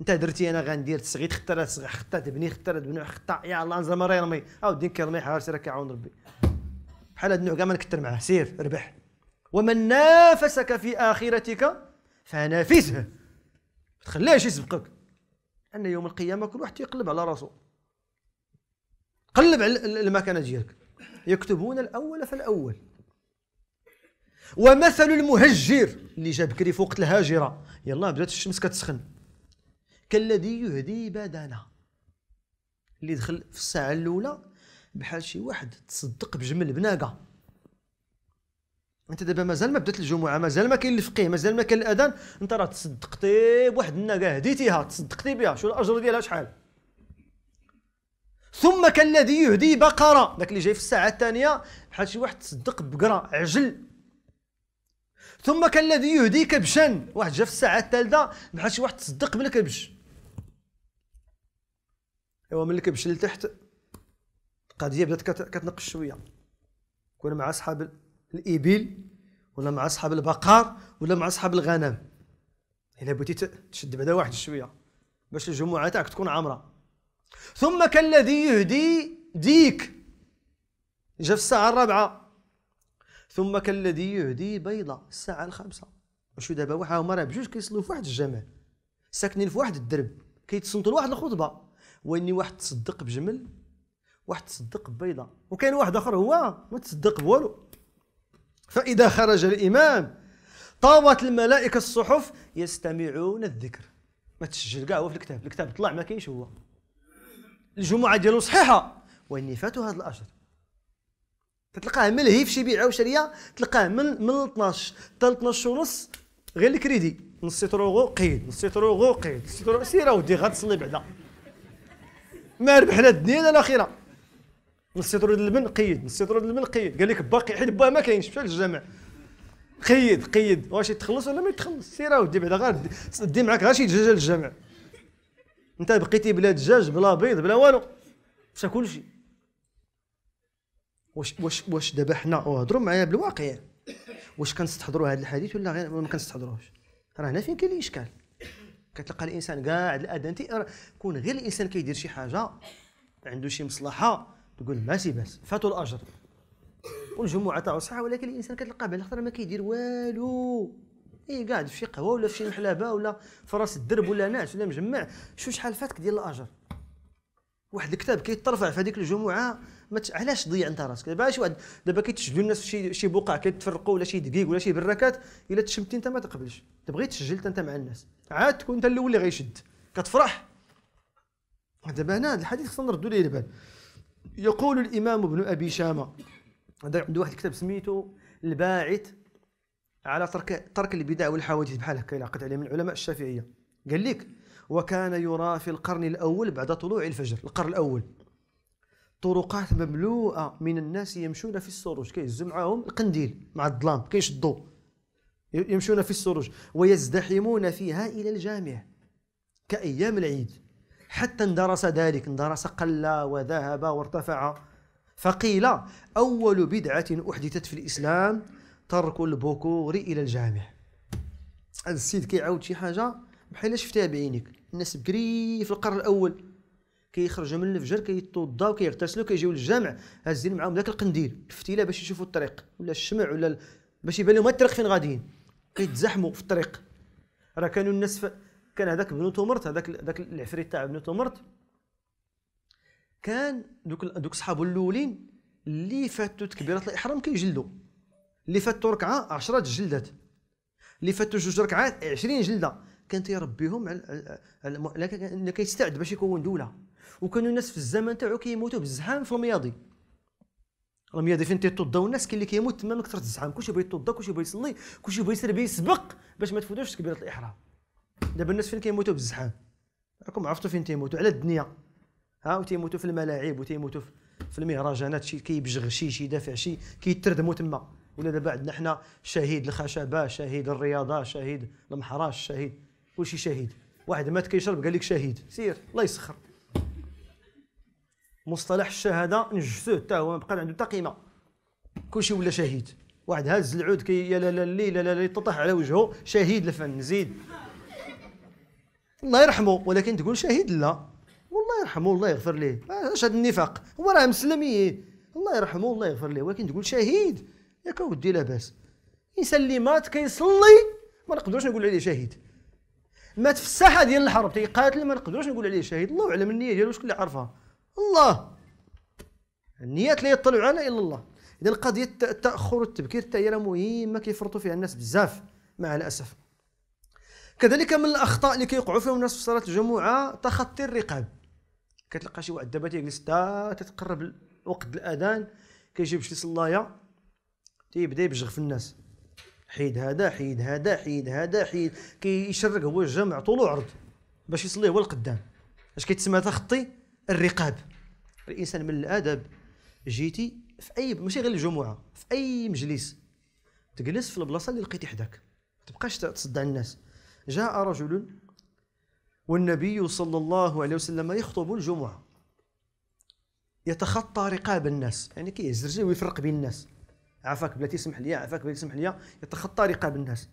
انت درتي انا غندير تسغيت خطرات صغير خطا تبني خطا تبني خطا يا الله انزل ما راه يرمي اودي كرمي حارس راك كيعاون ربي بحال هذا النوع كاع ما نكثر معاه سير ربح ومن نافسك في اخرتك فنافسه ما تخليهش يسبقك ان يوم القيامه كل واحد يقلب على راسه قلب على المكانه ديالك يكتبون الاول فالاول ومثل المهجر اللي جا بكري فوق الهاجره يلا بدات الشمس كتسخن كالذي يهدي بدنه اللي دخل في الساعه الاولى بحال شي واحد تصدق بجمل بناقه انت دابا مازال ما بدات الجمعه مازال ما كاين الفقيه مازال ما كاين الاذان انت راه تصدقتي بواحد الناقه هديتيها تصدقتي بها شو الاجر ديالها شحال ثم كالذي يهدي بقره داك اللي جاي في الساعه الثانيه بحال شي واحد تصدق بقره عجل ثم كالذي يهدي كبشا واحد جا في الساعه الثالثه بحال شي واحد تصدق بالكبش ايوا من الكبش أيوة، لتحت القضيه بدات كتنقش شويه كنا مع اصحاب الابل ولا مع اصحاب البقر ولا مع اصحاب الغنم الا بغيتي تشد بعدا واحد شويه باش الجمعه تاعك تكون عامره ثم كالذي يهدي ديك جا في الساعه الرابعه ثم كالذي يهدي بيضه الساعه الخامسه وشو دابا واحد هما راه بجوج كيصلوا في واحد الجامع ساكنين في واحد الدرب كيتصنتوا لواحد الخطبه واني واحد تصدق بجمل واحد تصدق بيضة وكاين واحد اخر هو ما تصدق بوالو فاذا خرج الامام طابت الملائكه الصحف يستمعون الذكر ما تسجل كاع هو في الكتاب الكتاب طلع ما كاينش هو الجمعه ديالو صحيحه واني فاتوا هذا الاجر تلقاه ملهي في شي بيعه وشريه تلقاه من من 12 حتى 12 ونص غير الكريدي نص سيتروغو قيد نص سيتروغو قيد سير اودي غتصلي بعدا ما ربحنا الدنيا لا الاخره نسيت رد المن قيد نسيت رد المن قيد قال لك باقي حيت با ما كاينش مشى للجامع قيد قيد واش يتخلص ولا ما يتخلص سير اودي بعدا غير دي معاك غير شي دجاجه للجامع انت بقيتي بلا دجاج بلا بيض بلا والو مشى كلشي واش واش واش دابا حنا وهضروا معايا بالواقع واش كنستحضروا هذا الحديث ولا غير ما كنستحضروش راه هنا فين كاين الاشكال كتلقى الانسان قاعد الاذان كون غير الانسان كيدير شي حاجه عنده شي مصلحه تقول ماشي باس فاتوا الاجر والجمعه تاعو صحيح ولكن الانسان كتلقى بعد الخطره ما كيدير والو اي قاعد في شي قهوه ولا في شي محلبه ولا في راس الدرب ولا ناعس ولا مجمع شوف شحال فاتك ديال الاجر واحد الكتاب كيترفع في هذيك الجمعه مت... علاش تضيع انت راسك دابا شي واحد دابا كيتسجلوا الناس في شي شي بقعه كيتفرقوا ولا شي دقيق ولا شي براكات الا تشمتي انت ما تقبلش تبغي تسجل انت مع الناس عاد تكون انت الاول اللي غيشد كتفرح دابا هنا هذا الحديث خصنا نردوا ليه البال يقول الإمام ابن أبي شامة عنده واحد الكتاب سميته الباعث على ترك ترك البدع والحوادث بحال هكا الى عليه من علماء الشافعية قال لك وكان يرى في القرن الأول بعد طلوع الفجر القرن الأول طرقات مملوءة من الناس يمشون في السروج كيهزوا معاهم القنديل مع الظلام كيشدوا يمشون في السروج ويزدحمون فيها إلى الجامع كأيام العيد حتى اندرس ذلك اندرس قل وذهب وارتفع فقيل أول بدعة أحدثت في الإسلام ترك البكور إلى الجامع هذا السيد كيعاود شي حاجة بحال شفتها بعينك الناس بكري في القرن الأول كيخرجوا من الفجر كيتوضاو وكيغتسلوا كيجيو للجامع هازين معاهم ذاك القنديل الفتيله باش يشوفوا الطريق ولا الشمع ولا ال... باش يبان لهم الطريق فين غاديين كيتزحموا في الطريق راه كانوا الناس في كان هذاك بنو تومرت هذاك ذاك العفريت تاع بنو تومرت كان دوك دوك صحابو الاولين اللي فاتوا تكبيره الاحرام كيجلدوا اللي فاتوا ركعه 10 جلدات اللي فاتوا جوج ركعات 20 جلده كان تيربيهم على لكن كيستعد باش يكون دوله وكانوا الناس في الزمن تاعو كيموتوا بالزحام في المياضي المياضي فين تيطو الناس كاين اللي كيموت تما من كثره الزحام كلشي بغى يتوضا كلشي بغى يصلي كلشي بغى يسير يسبق باش ما تفوتوش تكبيره الاحرام دابا الناس فين كيموتوا بالزحام راكم عرفتوا فين تيموتوا على الدنيا ها وتيموتوا في الملاعب وتيموتوا في المهرجانات شي كيبجغ شي شي دافع شي كيتردموا تما ولا دابا عندنا حنا شهيد الخشبه شهيد الرياضه شهيد المحراش شهيد كلشي شهيد واحد مات كيشرب قال لك شهيد سير الله يسخر مصطلح الشهاده نجسوه حتى هو ما بقى عنده حتى قيمه كلشي ولا شهيد واحد هاز العود كي يا لا لا لا لا لا على وجهه شهيد الفن زيد الله يرحمه ولكن تقول شهيد لا والله يرحمه الله يغفر ليه اش هذا النفاق هو راه مسلم الله يرحمه الله يغفر ليه ولكن تقول شهيد ياك اودي لاباس الانسان اللي مات كيصلي ما نقدروش نقول عليه شهيد مات في الساحه ديال الحرب تيقاتل ما نقدروش نقول عليه شهيد الله اعلم النيه ديالو شكون اللي عرفها الله النيات لا يطلع على الا الله اذا قضيه التاخر والتبكير حتى هي مهمه كيفرطوا فيها الناس بزاف مع الاسف كذلك من الاخطاء اللي كيوقعوا فيهم الناس في صلاه الجمعه تخطي الرقاب كتلقى شي واحد دابا تيجلس حتى تتقرب وقت الاذان كيجيب شي صلايه تيبدا يبجغ في الناس حيد هذا حيد هذا حيد هذا حيد كيشرق هو الجمع طول وعرض باش يصلي هو القدام اش كيتسمى تخطي الرقاب الانسان من الادب جيتي في اي ماشي غير الجمعه في اي مجلس تجلس في البلاصه اللي لقيتي حداك ما تبقاش تصدع الناس جاء رجل والنبي صلى الله عليه وسلم يخطب الجمعة يتخطى رقاب الناس يعني كيزرجل ويفرق بين الناس عفاك بلا تسمح لي عفاك بلا تسمح لي يتخطى رقاب الناس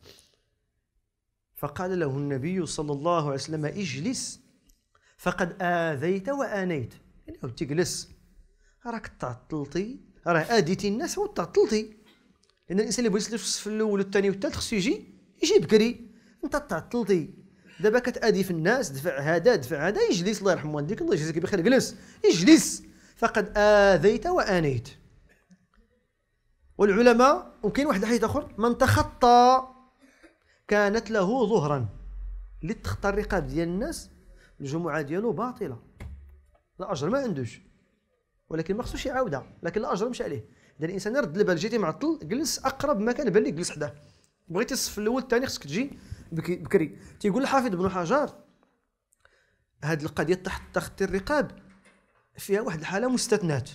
فقال له النبي صلى الله عليه وسلم اجلس فقد آذيت وآنيت يعني هو تجلس راك تعطلتي راه آديتي الناس وتعطلتي لأن الإنسان اللي بغى يجلس في الأول والثاني والثالث خصو يجي يجي بكري انت تعطلتي دابا كتادي في الناس دفع هذا دفع هذا يجلس الله يرحم والديك الله يجزيك بخير جلس يجلس فقد اذيت وانيت والعلماء وكاين واحد الحديث اخر من تخطى كانت له ظهرا اللي تخطى الرقاب ديال الناس الجمعه ديالو باطله الاجر ما عندوش ولكن ما خصوش يعاودها لكن الاجر مش عليه اذا الانسان رد البال جيتي معطل جلس اقرب مكان بان لي جلس حداه بغيتي الصف الاول الثاني خصك تجي بكري تيقول الحافظ بن حجر هذه القضيه تحت تخطي الرقاب فيها واحد الحاله مستثنات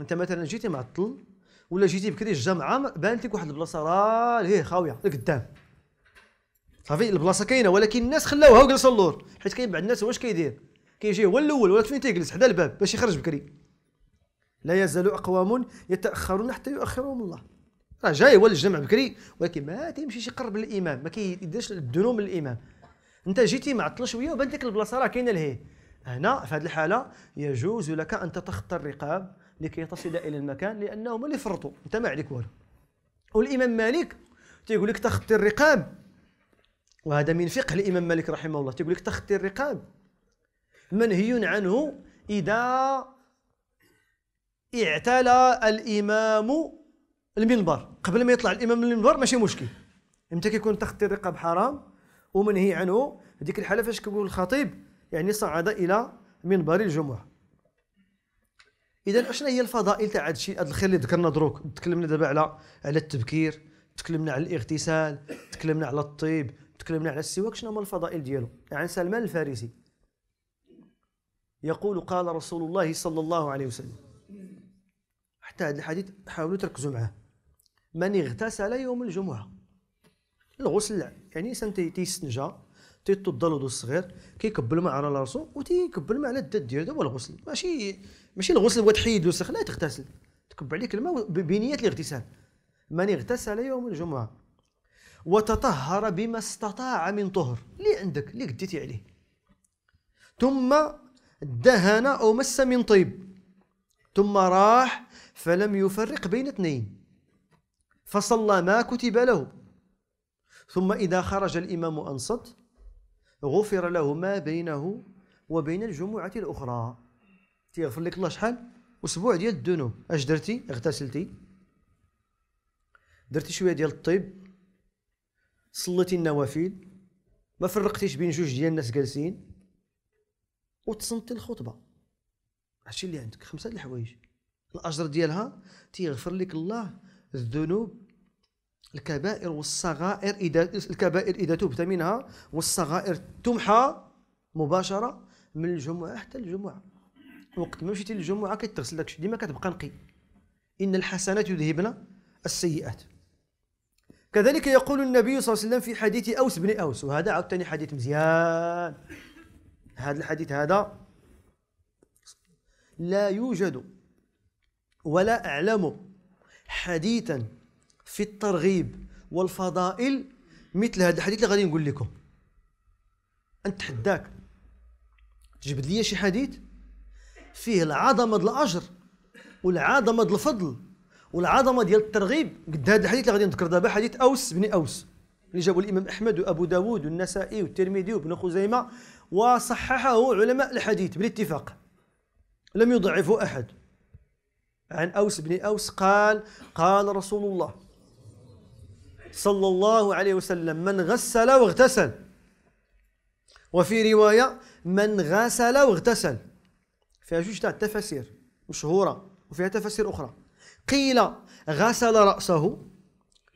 انت مثلا جيتي معطل ولا جيتي بكري الجامعه بانت لك واحد البلاصه راه خاويه لقدام صافي البلاصه كاينه ولكن الناس خلاوها وجلسوا اللور حيت كاين بعض الناس واش كيدير كيجي هو الاول ولكن فين تيجلس حدا الباب باش يخرج بكري لا يزال اقوام يتاخرون حتى يؤخرهم الله راه جاي هو للجمع بكري ولكن ما تيمشيش يقرب للامام ما كيديرش الدنو من الامام انت جيتي معطل شويه وبان لك البلاصه راه كاينه لهيه هنا في هذه الحاله يجوز لك ان تتخطى الرقاب لكي تصل الى المكان لانه هما اللي فرطوا انت ما عليك والو والامام مالك تيقول لك تخطي الرقاب وهذا من فقه الامام مالك رحمه الله تيقول لك تخطي الرقاب منهي عنه اذا اعتلى الامام المنبر قبل ما يطلع الامام من المنبر ماشي مشكل امتى كيكون تخطي الرقاب حرام ومنهي عنه هذيك الحاله فاش كيقول الخطيب يعني صعد الى منبر الجمعه اذا اشنا هي الفضائل تاع هذا الشيء هذا الخير اللي ذكرنا دروك تكلمنا دابا على على التبكير تكلمنا على الاغتسال تكلمنا على الطيب تكلمنا على السواك شنو هما الفضائل ديالو يعني سلمان الفارسي يقول قال رسول الله صلى الله عليه وسلم حتى هذا الحديث حاولوا تركزوا معاه من اغتسل يوم الجمعة الغسل يعني الانسان تيستنجا تيطد الوضوء الصغير كيكبل الماء على راسو وتيكبل الماء على الدد ديالو هذا هو الغسل ماشي ماشي الغسل هو تحيد الوسخ لا تغتسل تكب عليك الماء بنية الاغتسال من اغتسل يوم الجمعة وتطهر بما استطاع من طهر اللي عندك اللي قديتي عليه ثم دهن أو مس من طيب ثم راح فلم يفرق بين اثنين فصلى ما كتب له ثم إذا خرج الإمام أنصت غفر له ما بينه وبين الجمعة الأخرى تيغفر لك الله شحال أسبوع ديال الذنوب أش درتي اغتسلتي درتي شوية ديال الطيب صليتي النوافل ما فرقتيش بين جوج ديال الناس جالسين وتصنتي الخطبة هادشي اللي عندك خمسة الحوايج الأجر ديالها تيغفر لك الله الذنوب الكبائر والصغائر إذا الكبائر إذا تبت منها والصغائر تمحى مباشرة من الجمعة حتى الجمعة وقت ما مشيتي للجمعة كتغسل داكشي ديما كتبقى نقي إن الحسنات يذهبن السيئات كذلك يقول النبي صلى الله عليه وسلم في حديث أوس بن أوس وهذا عاوتاني حديث مزيان هذا الحديث هذا لا يوجد ولا أعلم حديثا في الترغيب والفضائل مثل هذا الحديث اللي غادي نقول لكم نتحداك تجبد لي شي حديث فيه العظمه ديال الاجر والعظمه ديال الفضل والعظمه ديال الترغيب قد هذا الحديث اللي غادي نذكر دابا حديث اوس بن اوس اللي جابوا الامام احمد وابو داود والنسائي والترمذي وابن خزيمه وصححه علماء الحديث بالاتفاق لم يضعفه احد عن أوس بن أوس قال قال رسول الله صلى الله عليه وسلم من غسل واغتسل وفي رواية من غسل واغتسل فيها جوج تاع التفاسير مشهورة وفيها تفاسير أخرى قيل غسل رأسه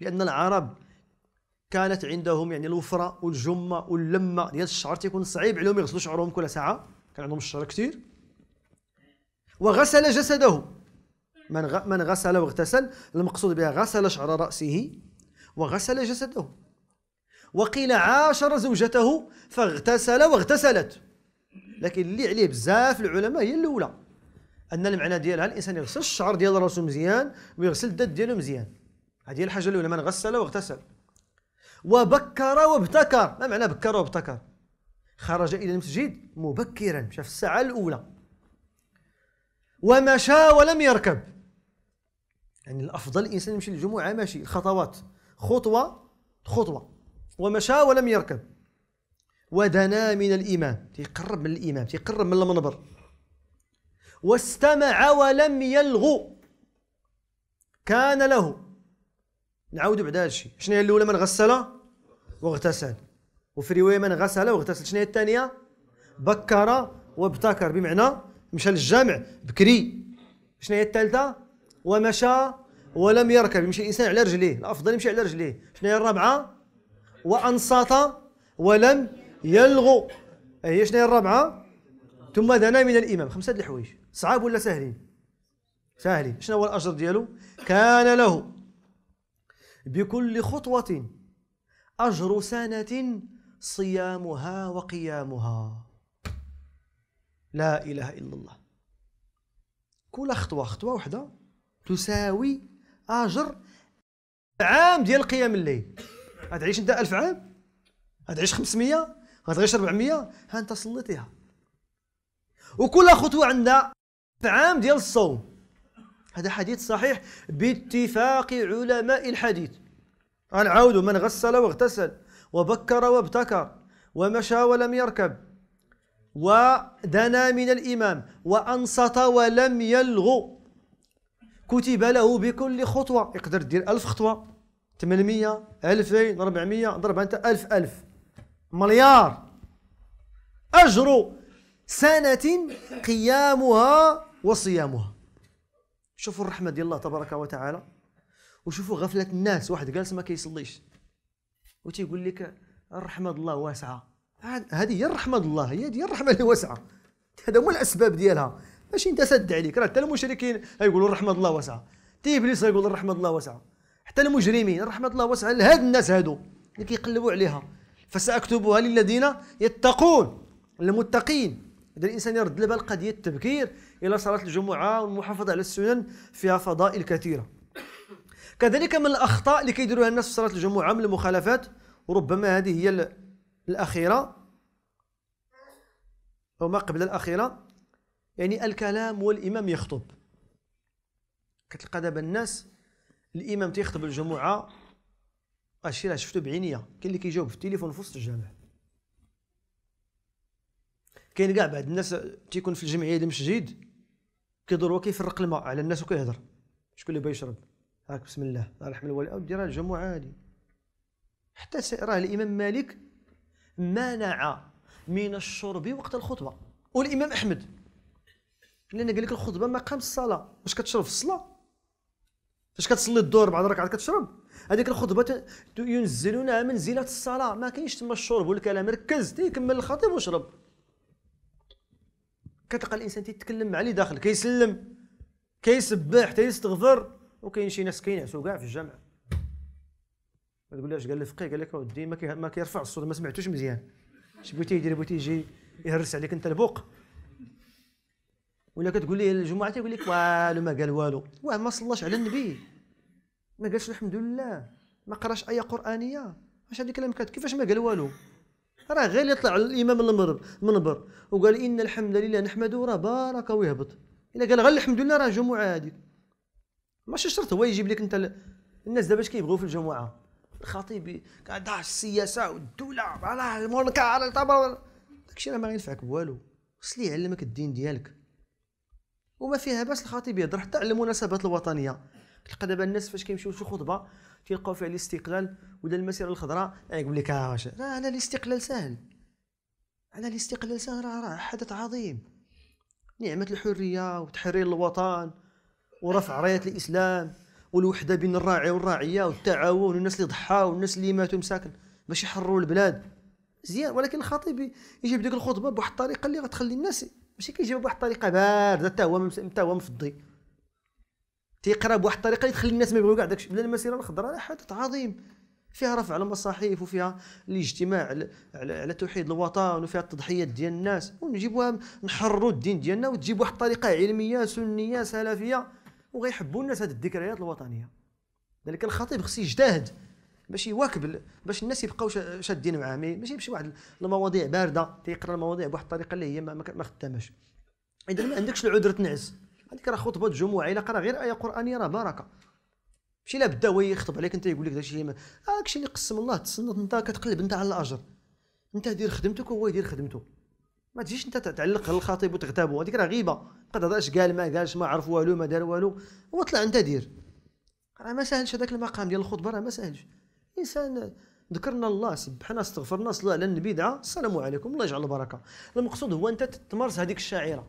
لأن العرب كانت عندهم يعني الوفرة والجمة واللمة ديال الشعر تيكون صعيب عليهم يغسلوا شعرهم كل ساعة كان عندهم الشعر كثير وغسل جسده من من غسل واغتسل المقصود بها غسل شعر رأسه وغسل جسده وقيل عاشر زوجته فاغتسل واغتسلت لكن اللي عليه بزاف العلماء هي الاولى ان المعنى ديالها الانسان يغسل الشعر ديال راسه مزيان ويغسل الدد ديالو مزيان هذه هي الحاجه الاولى من غسل واغتسل وبكر وابتكر ما معنى بكر وابتكر خرج الى المسجد مبكرا شاف الساعه الاولى ومشى ولم يركب يعني الافضل الانسان يمشي للجمعه ماشي خطوات خطوه خطوه ومشى ولم يركب ودنا من الامام تيقرب من الامام تيقرب من المنبر واستمع ولم يلغو كان له نعاودوا بعد هذا الشيء شنو هي الاولى من غسل واغتسل وفي روايه من غسل واغتسل شنو هي الثانيه بكر وابتكر بمعنى مشى للجامع بكري شنو هي الثالثه ومشى ولم يركب يمشي الانسان على رجليه الافضل يمشي على رجليه شنو هي الرابعه وانصت ولم يلغو هي شنو هي الرابعه ثم دنا من الامام خمسه الحوايج صعاب ولا سهلين سهلين شنو هو الاجر ديالو كان له بكل خطوه اجر سنه صيامها وقيامها لا اله الا الله كل خطوه خطوه واحده تساوي اجر عام ديال قيام الليل غتعيش انت 1000 عام غتعيش 500 غتعيش 400 ها انت صليتيها وكل خطوه عندها عام ديال الصوم هذا حديث صحيح باتفاق علماء الحديث غنعاودوا من غسل واغتسل وبكر وابتكر ومشى ولم يركب ودنا من الإمام وأنصت ولم يلغو كتب له بكل خطوة يقدر دير ألف خطوة 800 2000 400 ضرب أنت 1000 1000 مليار أجر سنة قيامها وصيامها شوفوا الرحمة ديال الله تبارك وتعالى وشوفوا غفلة الناس واحد جالس ما كيصليش وتيقول لك الرحمة الله واسعة هذه هي الرحمه الله هي هي الرحمه الواسعه هذا هو الاسباب ديالها ماشي انت سد عليك راه حتى المشركين يقولوا رحمه الله واسعه حتى ابليس يقول رحمه الله واسعه حتى المجرمين رحمه الله واسعه لهاد الناس هادو اللي كيقلبوا عليها فساكتبها للذين يتقون المتقين اذا الانسان يرد لبال قضيه التبكير الى صلاه الجمعه والمحافظه على السنن فيها فضائل كثيره كذلك من الاخطاء اللي كيديروها الناس في صلاه الجمعه من المخالفات وربما هذه هي الأخيرة أو ما قبل الأخيرة يعني الكلام والإمام يخطب كتلقى دابا الناس الإمام تيخطب الجمعة هادشي راه شفتو بعينيا كاين اللي كيجاوب في التليفون في وسط الجامع كاين كاع بعض الناس تيكون في الجمعيه المسجد كيدور وكيفرق الماء على الناس وكيهضر شكون اللي بغا يشرب هاك بسم الله الله يرحم الوالد راه الجمعه هادي حتى راه الامام مالك منع من الشرب وقت الخطبه والامام احمد لان قال لك الخطبه ما قام الصلاه واش كتشرب في الصلاه فاش كتصلي الدور بعد ركعه كتشرب هذيك الخطبه ينزلونها منزله الصلاه ما كاينش تما الشرب والكلام ركز تيكمل الخطيب وشرب كتلقى الانسان تيتكلم مع اللي داخل كيسلم كيسبح تيستغفر وكاين شي ناس كينعسوا كاع في الجامع ما تقولهاش قال لي فقيه قال لك اودي ما كيرفع الصوت ما سمعتوش مزيان اش بغيتي يدير بغيتي يجي يهرس عليك انت البوق ولا كتقول لي الجمعه تيقول لك والو ما قال والو واه ما صلاش على النبي ما قالش الحمد لله ما قراش ايه قرانيه واش هذا الكلام كيفاش ما قال والو راه غير يطلع الامام المنبر منبر وقال ان الحمد لله نحمده راه بارك ويهبط الا قال غير الحمد لله راه جمعه هذيك ماشي شرط هو يجيب لك انت الناس دابا اش كيبغيو في الجمعه الخطيب داش السياسه والدوله على المنكر على الطبع داكشي راه ما غينفعك بوالو سلي علمك الدين ديالك وما فيها باس الخطيب يهضر حتى على المناسبات الوطنيه كتلقى دابا الناس فاش كيمشيو شي خطبه تيلقاو فيها الاستقلال ولا المسيره الخضراء يقول لك اه راه الاستقلال سهل على الاستقلال سهل راه راه حدث عظيم نعمه الحريه وتحرير الوطن ورفع رايه الاسلام والوحده بين الراعي والراعيه والتعاون والناس اللي ضحاوا والناس اللي ماتوا مساكن باش يحرروا البلاد مزيان ولكن الخطيب يجيب ديك الخطبه بواحد الطريقه اللي غتخلي الناس ماشي كيجيبها بواحد الطريقه بارده حتى هو حتى هو مفضي تيقرا بواحد الطريقه اللي تخلي الناس ما يبغيو كاع داكشي بلا المسيره الخضراء حدث عظيم فيها رفع المصاحف وفيها الاجتماع على, على توحيد الوطن وفيها التضحيات ديال الناس ونجيبوها نحرروا الدين ديالنا وتجيب واحد الطريقه علميه سنيه سلفيه وغيحبوا الناس هذه الذكريات الوطنيه ذلك يعني الخطيب خصو يجتهد باش يواكب باش الناس يبقاو شادين معاه ماشي بشي واحد المواضيع بارده تيقرا المواضيع بواحد الطريقه اللي هي ما خداماش اذا ما عندكش العذر تنعس هذيك راه خطبه جمعه الا قرا غير ايه قرانيه راه بركه ماشي لا بدا هو يخطب عليك انت يقول لك داكشي هذاك الشيء اللي قسم الله تسنط انت كتقلب انت على الاجر انت دير خدمتك وهو يدير خدمته ما تجيش انت تعلق على الخطيب وتغتابه هذيك راه غيبه ما تهضرش قال ما قالش ما عرف والو ما دار والو وطلع انت دير راه ما ساهلش هذاك المقام ديال الخطبه راه ما ساهلش الانسان ذكرنا الله سبحنا استغفرنا صلى على النبي دعا السلام عليكم الله يجعل البركه المقصود هو انت تمارس هذيك الشاعره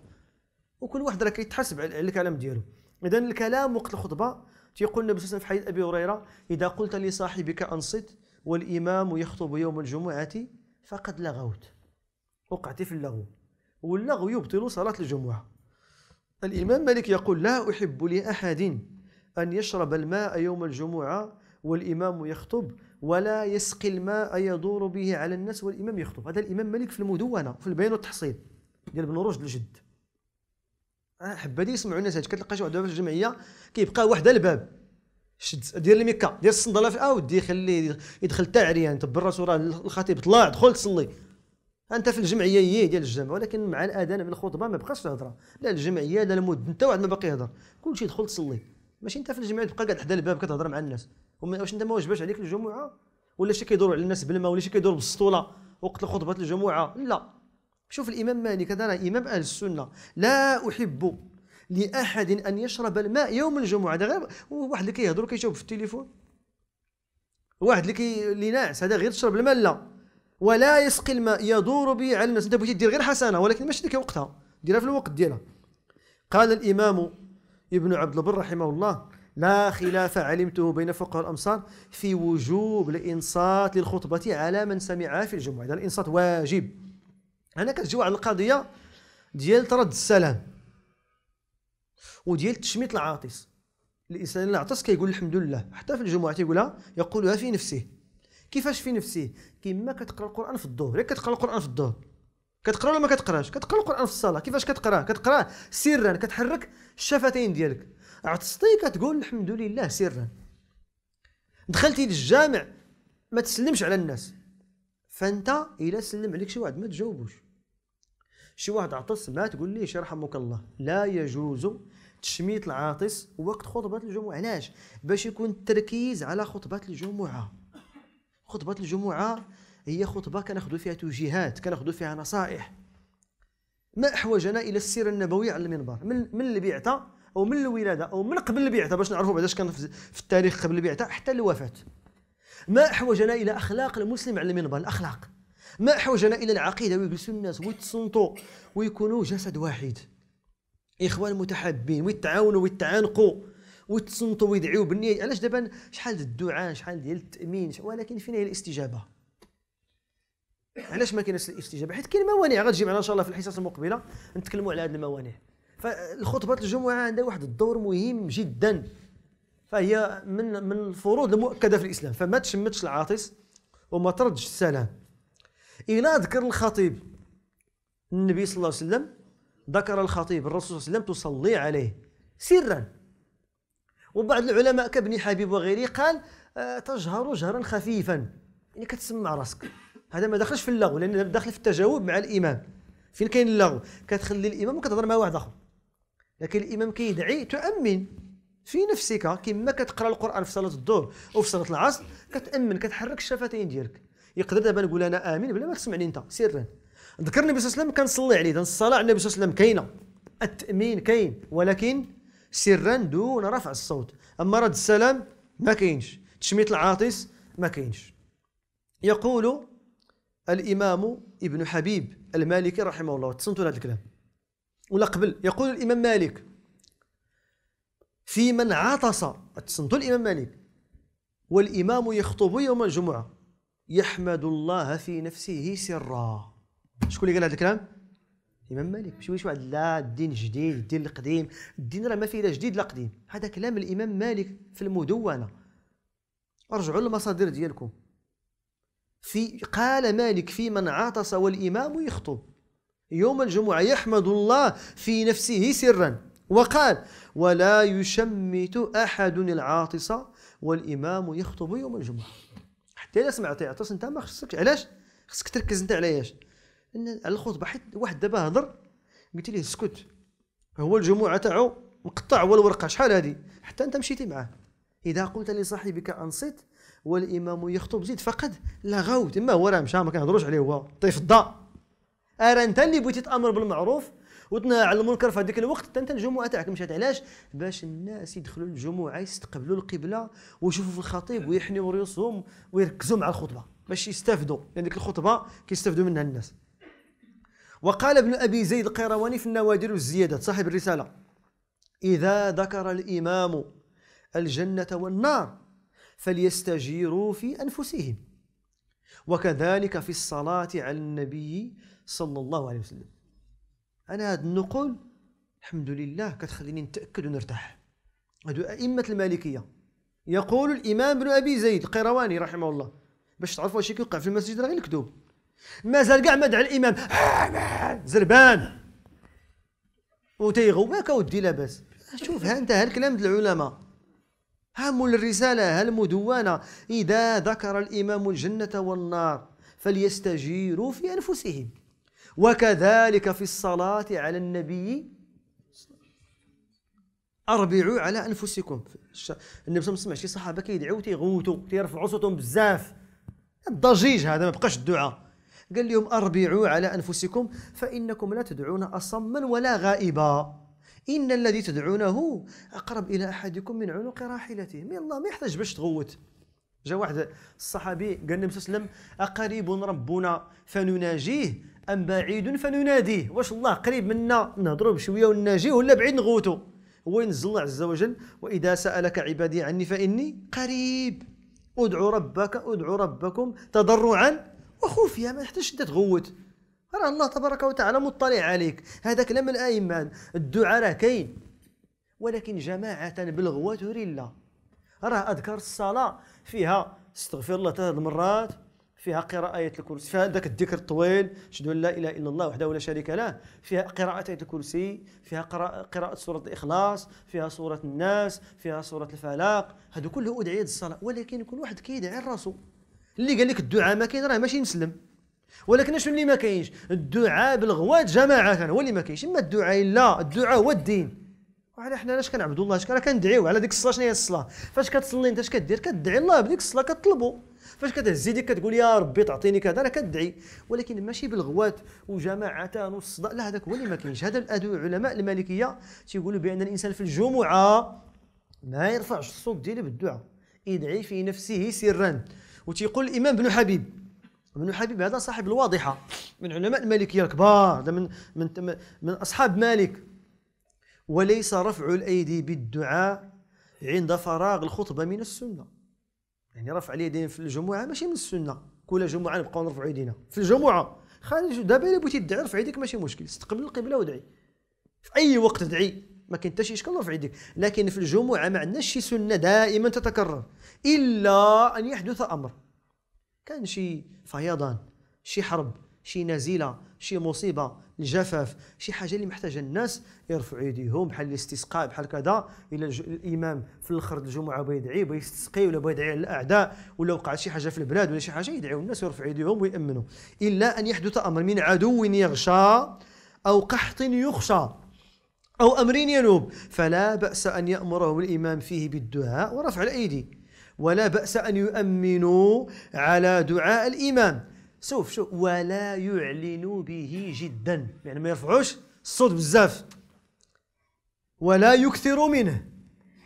وكل واحد راه كيتحاسب على الكلام ديالو اذا الكلام وقت الخطبه تيقول النبي صلى الله عليه وسلم في حديث ابي هريره اذا قلت لصاحبك انصت والامام يخطب يوم الجمعه فقد لغوت وقعتي في اللغو واللغو يبطل صلاة الجمعة الإمام مالك يقول لا أحب لأحد أن يشرب الماء يوم الجمعة والإمام يخطب ولا يسقي الماء يدور به على الناس والإمام يخطب هذا الإمام مالك في المدونة في البيان والتحصيل ديال ابن رشد الجد آه، هذه يسمعوا الناس هادشي كتلقى شي واحد في الجمعيه كيبقى واحد الباب شد ديال الميكا ديال الصندله في الاود يخليه يدخل تاع عريان تبر راسو راه الخطيب طلع دخل تصلي انت في الجمعيه هي ديال الجامع ولكن مع الاذان من الخطبه ما بقاش الهضره لا الجمعيه لا المد انت واحد ما باقي يهضر كلشي يدخل تصلي ماشي انت في الجمعيه تبقى قاعد حدا الباب كتهضر مع الناس واش انت ما واجباش عليك الجمعه ولا شي كيدور على الناس بالماء ولا شي كيدور بالسطوله وقت الخطبه الجمعه لا شوف الامام مالك هذا راه امام اهل السنه لا احب لاحد ان يشرب الماء يوم الجمعه هذا غير واحد اللي كيهضر كيشوف في التليفون واحد اللي كي اللي ناعس هذا غير تشرب الماء لا ولا يسقي الماء يدور به على الناس انت بغيتي دير غير حسنه ولكن ماشي ديك وقتها ديرها في الوقت ديالها قال الامام ابن عبد البر رحمه الله لا خلاف علمته بين فقهاء الامصار في وجوب الانصات للخطبه على من سمعها في الجمعه هذا الانصات واجب هنا كتجيو على القضيه ديال طرد السلام وديال تشميت العاطس الانسان اللي عطس كيقول الحمد لله حتى في الجمعه تيقولها يقولها في نفسه كيفاش في نفسه كما كتقرا القران في الظهر ياك كتقرا القران في الظهر كتقرا ولا ما كتقراش كتقرا القران في الصلاه كيفاش كتقراه كتقراه سرا كتحرك الشفتين ديالك عطستي كتقول الحمد لله سرا دخلتي للجامع ما تسلمش على الناس فانت الا سلم عليك شي واحد ما تجاوبوش شي واحد عطس ما تقول ليه يرحمك الله لا يجوز تشميت العاطس وقت خطبه الجمعه علاش باش يكون التركيز على خطبه الجمعه خطبه الجمعه هي خطبه كناخذوا فيها توجيهات كناخذوا فيها نصائح ما احوجنا الى السيره النبويه على المنبر من من البعثه او من الولاده او من قبل البعثه باش نعرفوا بعداش كان في التاريخ قبل البعثه حتى الوفاه ما احوجنا الى اخلاق المسلم على المنبر الاخلاق ما احوجنا الى العقيده ويجلسوا الناس ويتصنتوا ويكونوا جسد واحد اخوان متحابين ويتعاونوا ويتعانقوا ويتصنتوا ويدعيوا بالنية علاش دابا شحال ديال الدعاء شحال ديال التامين ولكن فين هي الاستجابه علاش ما كاينش الاستجابه حيت كاين موانع غتجي معنا ان شاء الله في الحصص المقبله نتكلموا على هذه الموانع فالخطبه الجمعه عندها واحد الدور مهم جدا فهي من من الفروض المؤكده في الاسلام فما تشمتش العاطس وما تردش السلام الى ذكر الخطيب النبي صلى الله عليه وسلم ذكر الخطيب الرسول صلى الله عليه وسلم تصلي عليه سرا وبعض العلماء كابن حبيب وغيره قال آه، تجهر جهرا خفيفا يعني كتسمع راسك هذا ما دخلش في اللغو لان داخل في التجاوب مع الامام فين كاين اللغو كتخلي الامام وكتهضر مع واحد اخر لكن الامام كيدعي تؤمن في نفسك كما كتقرا القران في صلاه الظهر او في صلاه العصر كتامن كتحرك الشفتين ديالك يقدر دابا نقول انا امين بلا ما تسمعني انت سرا ذكر النبي صلى الله عليه وسلم كنصلي عليه اذا الصلاه على النبي صلى الله عليه وسلم كاينه التامين كاين ولكن سرا دون رفع الصوت أما رد السلام ما كاينش تشميت العاطس ما كاينش يقول الإمام ابن حبيب المالكي رحمه الله تصنتوا هذا الكلام ولا قبل يقول الإمام مالك في من عطس تصنتوا الإمام مالك والإمام يخطب يوم الجمعة يحمد الله في نفسه سرا شكون اللي قال هذا الكلام؟ الامام مالك ماشي واحد لا الدين جديد الدين القديم الدين راه ما فيه لا جديد لا قديم هذا كلام الامام مالك في المدونه ارجعوا للمصادر ديالكم في قال مالك في من عطس والامام يخطب يوم الجمعه يحمد الله في نفسه سرا وقال ولا يشمت احد العاطس والامام يخطب يوم الجمعه حتى الا سمعت يعطس انت ما خصكش علاش خصك تركز انت على ايش ان على الخوص واحد دابا هضر قلت ليه اسكت هو الجموع تاعو مقطع هو الورقه شحال هذه حتى انت مشيتي معاه اذا قلت لصاحبك انصت والامام يخطب زيد فقد لغوا تما هو راه مشى ما كنهضروش عليه هو طيف الضاء ارى انت اللي بغيتي تامر بالمعروف وتنهى على المنكر في هذاك الوقت انت الجمعه تاعك مشات علاش باش الناس يدخلوا الجمعه يستقبلوا القبله ويشوفوا في الخطيب ويحنيوا رؤوسهم ويركزوا مع الخطبه باش يستافدوا لان يعني ديك الخطبه كيستافدوا منها الناس وقال ابن أبي زيد القيرواني في النوادر والزيادة صاحب الرسالة إذا ذكر الإمام الجنة والنار فليستجيروا في أنفسهم وكذلك في الصلاة على النبي صلى الله عليه وسلم أنا هاد النقول الحمد لله كتخليني نتأكد ونرتاح هادو أئمة المالكية يقول الإمام ابن أبي زيد القيرواني رحمه الله باش تعرفوا واش كيوقع في المسجد راه غير الكذوب مازال كاع مدعى الامام آه، زربان وتيغواك اودي لاباس شوف ها انت ها الكلام العلماء هام الرسالة ها المدونة إذا ذكر الإمام الجنة والنار فليستجيروا في أنفسهم وكذلك في الصلاة على النبي أربعوا على أنفسكم النبي صلى الله عليه وسلم شي صحابة كيدعوا تيغوتوا تيرفعوا صوتهم بزاف الضجيج هذا ما بقاش الدعاء قال لهم أربعوا على أنفسكم فإنكم لا تدعون أصما ولا غائبا إن الذي تدعونه أقرب إلى أحدكم من عنق راحلته من الله ما يحتاج باش تغوت جاء واحد الصحابي قال النبي صلى الله عليه وسلم أقريب ربنا فنناجيه أم بعيد فنناديه واش الله قريب منا نهضروا بشوية ونناجيه ولا بعيد نغوتوا هو ينزل الله عز وجل وإذا سألك عبادي عني فإني قريب ادعوا ربك ادعوا ربكم تضرعا يا ما تحتاجش انت تغوت راه الله تبارك وتعالى مطلع عليك هذاك كلام الايمان الدعاء راه كاين ولكن جماعة بالغوة رلا راه اذكار الصلاة فيها استغفر الله ثلاث مرات فيها قراءة آية الكرسي فيها ذاك الذكر الطويل أشهد أن لا إله إلا الله وحده لا شريك له فيها قراءة آية الكرسي فيها قراءة سورة الإخلاص فيها سورة الناس فيها سورة الفلاق هذو كله أدعية الصلاة ولكن كل واحد كيدعي راسو اللي قال لك الدعاء ما كاين راه ماشي مسلم ولكن شنو اللي ما كاينش الدعاء بالغوات جماعه هو اللي ما كاينش اما الدعاء لا الدعاء هو الدين وعلى حنا علاش كنعبدوا الله اش كندعيو على ديك الصلاه شنو هي الصلاه فاش كتصلي انت اش كدير كدعي الله بديك الصلاه كطلبو فاش كتهز يديك كتقول يا ربي تعطيني كذا راه كدعي ولكن ماشي بالغوات وجماعه والصداء لا هذاك هو اللي ما كاينش هذا علماء المالكيه تيقولوا بان الانسان في الجمعه ما يرفعش الصوت ديالو بالدعاء يدعي في نفسه سرا وتيقول الامام بن حبيب ابن حبيب هذا صاحب الواضحه من علماء المالكيه الكبار هذا من من من اصحاب مالك وليس رفع الايدي بالدعاء عند فراغ الخطبه من السنه يعني رفع اليدين في الجمعه ماشي من السنه كل جمعه نبقاو نرفعوا يدينا في الجمعه خارج دابا الا بغيتي تدعي رفع يديك ماشي مشكل استقبل القبله ودعي في اي وقت تدعي ما كاين حتى شي اشكال رفع يديك لكن في الجمعه ما عندناش شي سنه دائما تتكرر إلا أن يحدث أمر كان شي فيضان شي حرب شي نزيله شي مصيبه الجفاف شي حاجه اللي محتاجه الناس يرفعوا يديهم بحال الاستسقاء بحال كذا الى الامام في الاخر الجمعه بيدعي بيستسقي ولا بيدعي على الاعداء ولا وقعت شي حاجه في البلاد ولا شي حاجه يدعيوا الناس ويرفعوا يديهم ويامنوا الا ان يحدث امر من عدو يغشى او قحط يخشى او امر ينوب فلا باس ان يامره الامام فيه بالدعاء ورفع الايدي ولا بأس أن يؤمنوا على دعاء الإمام شوف شوف ولا يعلنوا به جدا يعني ما يرفعوش الصوت بزاف ولا يكثروا منه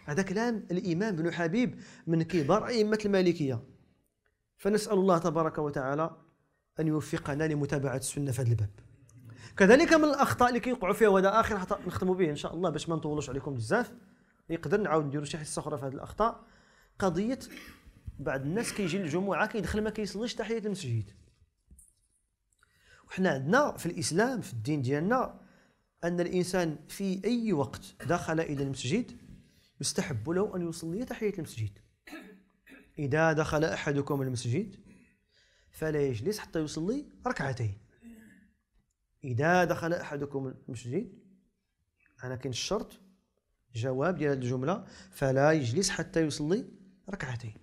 هذا كلام الإمام بن حبيب من كبار أئمة المالكية فنسأل الله تبارك وتعالى أن يوفقنا لمتابعة السنة في هذا الباب كذلك من الأخطاء اللي كيوقعوا فيها وهذا آخر خطأ نختموا به إن شاء الله باش ما نطولوش عليكم بزاف يقدر نعاود نديروا شي حصة أخرى في هذه الأخطاء قضيه بعض الناس كيجي للجمعه كيدخل ما كيصليش تحيه المسجد وحنا عندنا في الاسلام في الدين ديالنا ان الانسان في اي وقت دخل الى المسجد يستحب له ان يصلي تحيه المسجد اذا دخل احدكم المسجد فلا يجلس حتى يصلي ركعتين اذا دخل احدكم المسجد انا كاين الشرط جواب ديال هذه الجمله فلا يجلس حتى يصلي ركعتين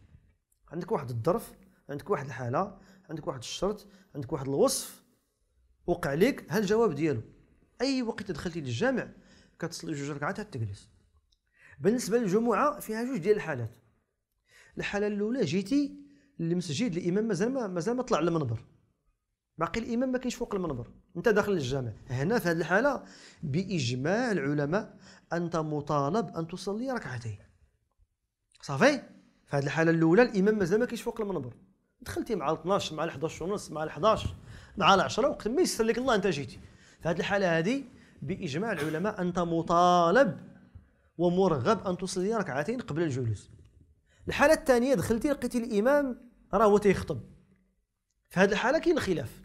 عندك واحد الظرف عندك واحد الحاله عندك واحد الشرط عندك واحد الوصف وقع لك ها الجواب ديالو اي وقت دخلتي للجامع كتصلي جوج ركعات حتى تجلس بالنسبه للجمعه فيها جوج ديال الحالات الحاله الاولى جيتي للمسجد الامام مازال ما مازال ما طلع المنبر باقي الامام ما كاينش فوق المنبر انت داخل الجامع هنا في هذه الحاله باجماع العلماء انت مطالب ان تصلي ركعتين صافي في هذه الحاله الاولى الامام مازال ما كاينش فوق المنبر دخلتي مع 12 مع 11 ونص مع 11 مع 10 وقت ما يسر لك الله انت جيتي في هذه الحاله هذه باجماع العلماء انت مطالب ومرغب ان تصلي ركعتين قبل الجلوس الحاله الثانيه دخلتي لقيتي الامام راه هو تيخطب في هذه الحاله كاين خلاف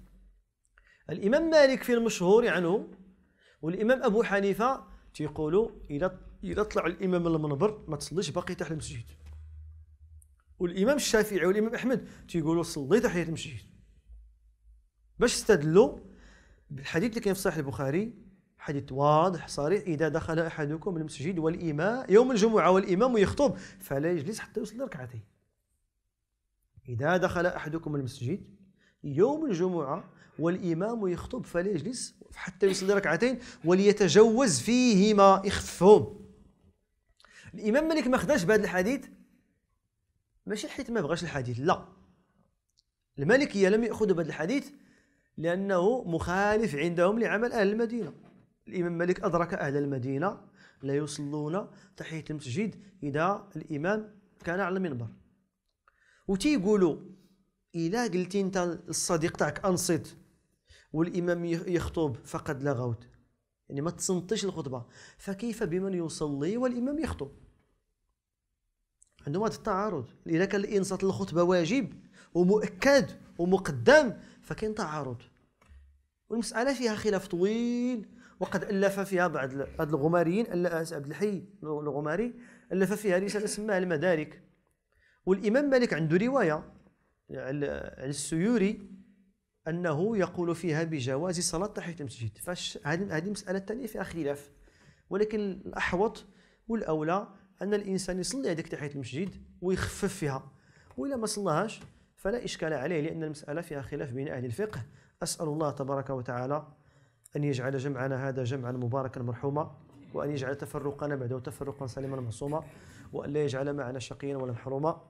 الامام مالك في المشهور عنه والامام ابو حنيفه تيقولوا اذا اذا طلع الامام المنبر ما تصليش باقي تحت المسجد والامام الشافعي والامام احمد تيقولوا صلي تحيه المسجد باش استدلوا بالحديث اللي كاين في صحيح البخاري حديث واضح صريح اذا دخل احدكم المسجد والامام يوم الجمعه والامام يخطب فلا يجلس حتى يصلي ركعتين اذا دخل احدكم المسجد يوم الجمعه والامام يخطب فلا يجلس حتى يصلي ركعتين وليتجوز فيهما يخففهم الامام مالك ما خداش بهذا الحديث ماشي حيت ما بغاش الحديث لا المالكيه لم ياخذوا بهذا الحديث لانه مخالف عندهم لعمل اهل المدينه الامام مالك ادرك اهل المدينه لا يصلون تحيه المسجد اذا الامام كان على المنبر وتيقولوا الا قلتي انت للصديق تاعك انصت والامام يخطب فقد لغوت يعني ما تصنتش الخطبه فكيف بمن يصلي والامام يخطب عندهم هذا التعارض اذا كان الانصات للخطبه واجب ومؤكد ومقدم فكاين تعارض والمساله فيها خلاف طويل وقد الف فيها بعض هذا الغماريين عبد الحي الغماري الف فيها رساله سماها المدارك والامام مالك عنده روايه على السيوري انه يقول فيها بجواز صلاه تحيه المسجد فاش هذه المساله الثانيه فيها خلاف ولكن الاحوط والاولى ان الانسان يصلي هذيك تحيه المسجد ويخفف فيها والا ما صلاهاش فلا اشكال عليه لان المساله فيها خلاف بين اهل الفقه اسال الله تبارك وتعالى ان يجعل جمعنا هذا جمعا مباركا مرحوما وان يجعل تفرقنا بعده تفرقا سليما معصوما وان لا يجعل معنا شقيا ولا محروما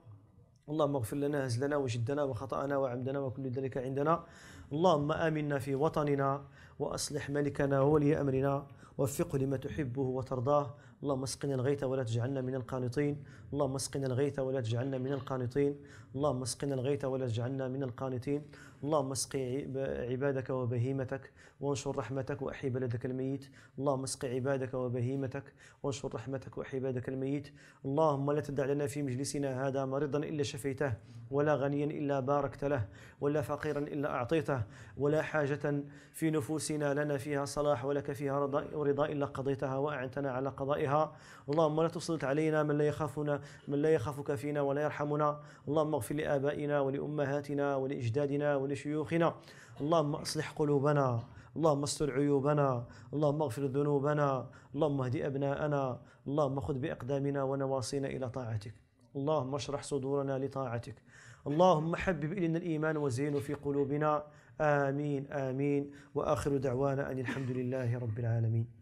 اللهم اغفر لنا هزلنا وجدنا وخطأنا وعمدنا وكل ذلك عندنا اللهم آمنا في وطننا وأصلح ملكنا وولي أمرنا وفقه لما تحبه وترضاه اللهم اسقنا الغيث ولا تجعلنا من القانطين اللهم اسقنا الغيث ولا تجعلنا من القانطين اللهم اسقنا الغيث ولا تجعلنا من القانطين اللهم اسق عبادك وبهيمتك وانشر رحمتك واحي بلدك الميت اللهم اسق عبادك وبهيمتك وانشر رحمتك واحي بلدك الميت اللهم لا تدع لنا في مجلسنا هذا مريضا الا شفيته ولا غنيا الا باركت له ولا فقيرا الا اعطيته ولا حاجه في نفوسنا لنا فيها صلاح ولك فيها رضا الا قضيتها واعنتنا على قضائها اللهم لا تسلط علينا من لا يخافنا من لا يخافك فينا ولا يرحمنا اللهم اغفر لابائنا ولامهاتنا ولاجدادنا ول ولشيوخنا اللهم اصلح قلوبنا اللهم استر عيوبنا اللهم اغفر ذنوبنا اللهم اهد أبناءنا اللهم خذ بأقدامنا ونواصينا إلى طاعتك اللهم اشرح صدورنا لطاعتك اللهم حبب إلينا الإيمان وزينه في قلوبنا آمين آمين وآخر دعوانا أن الحمد لله رب العالمين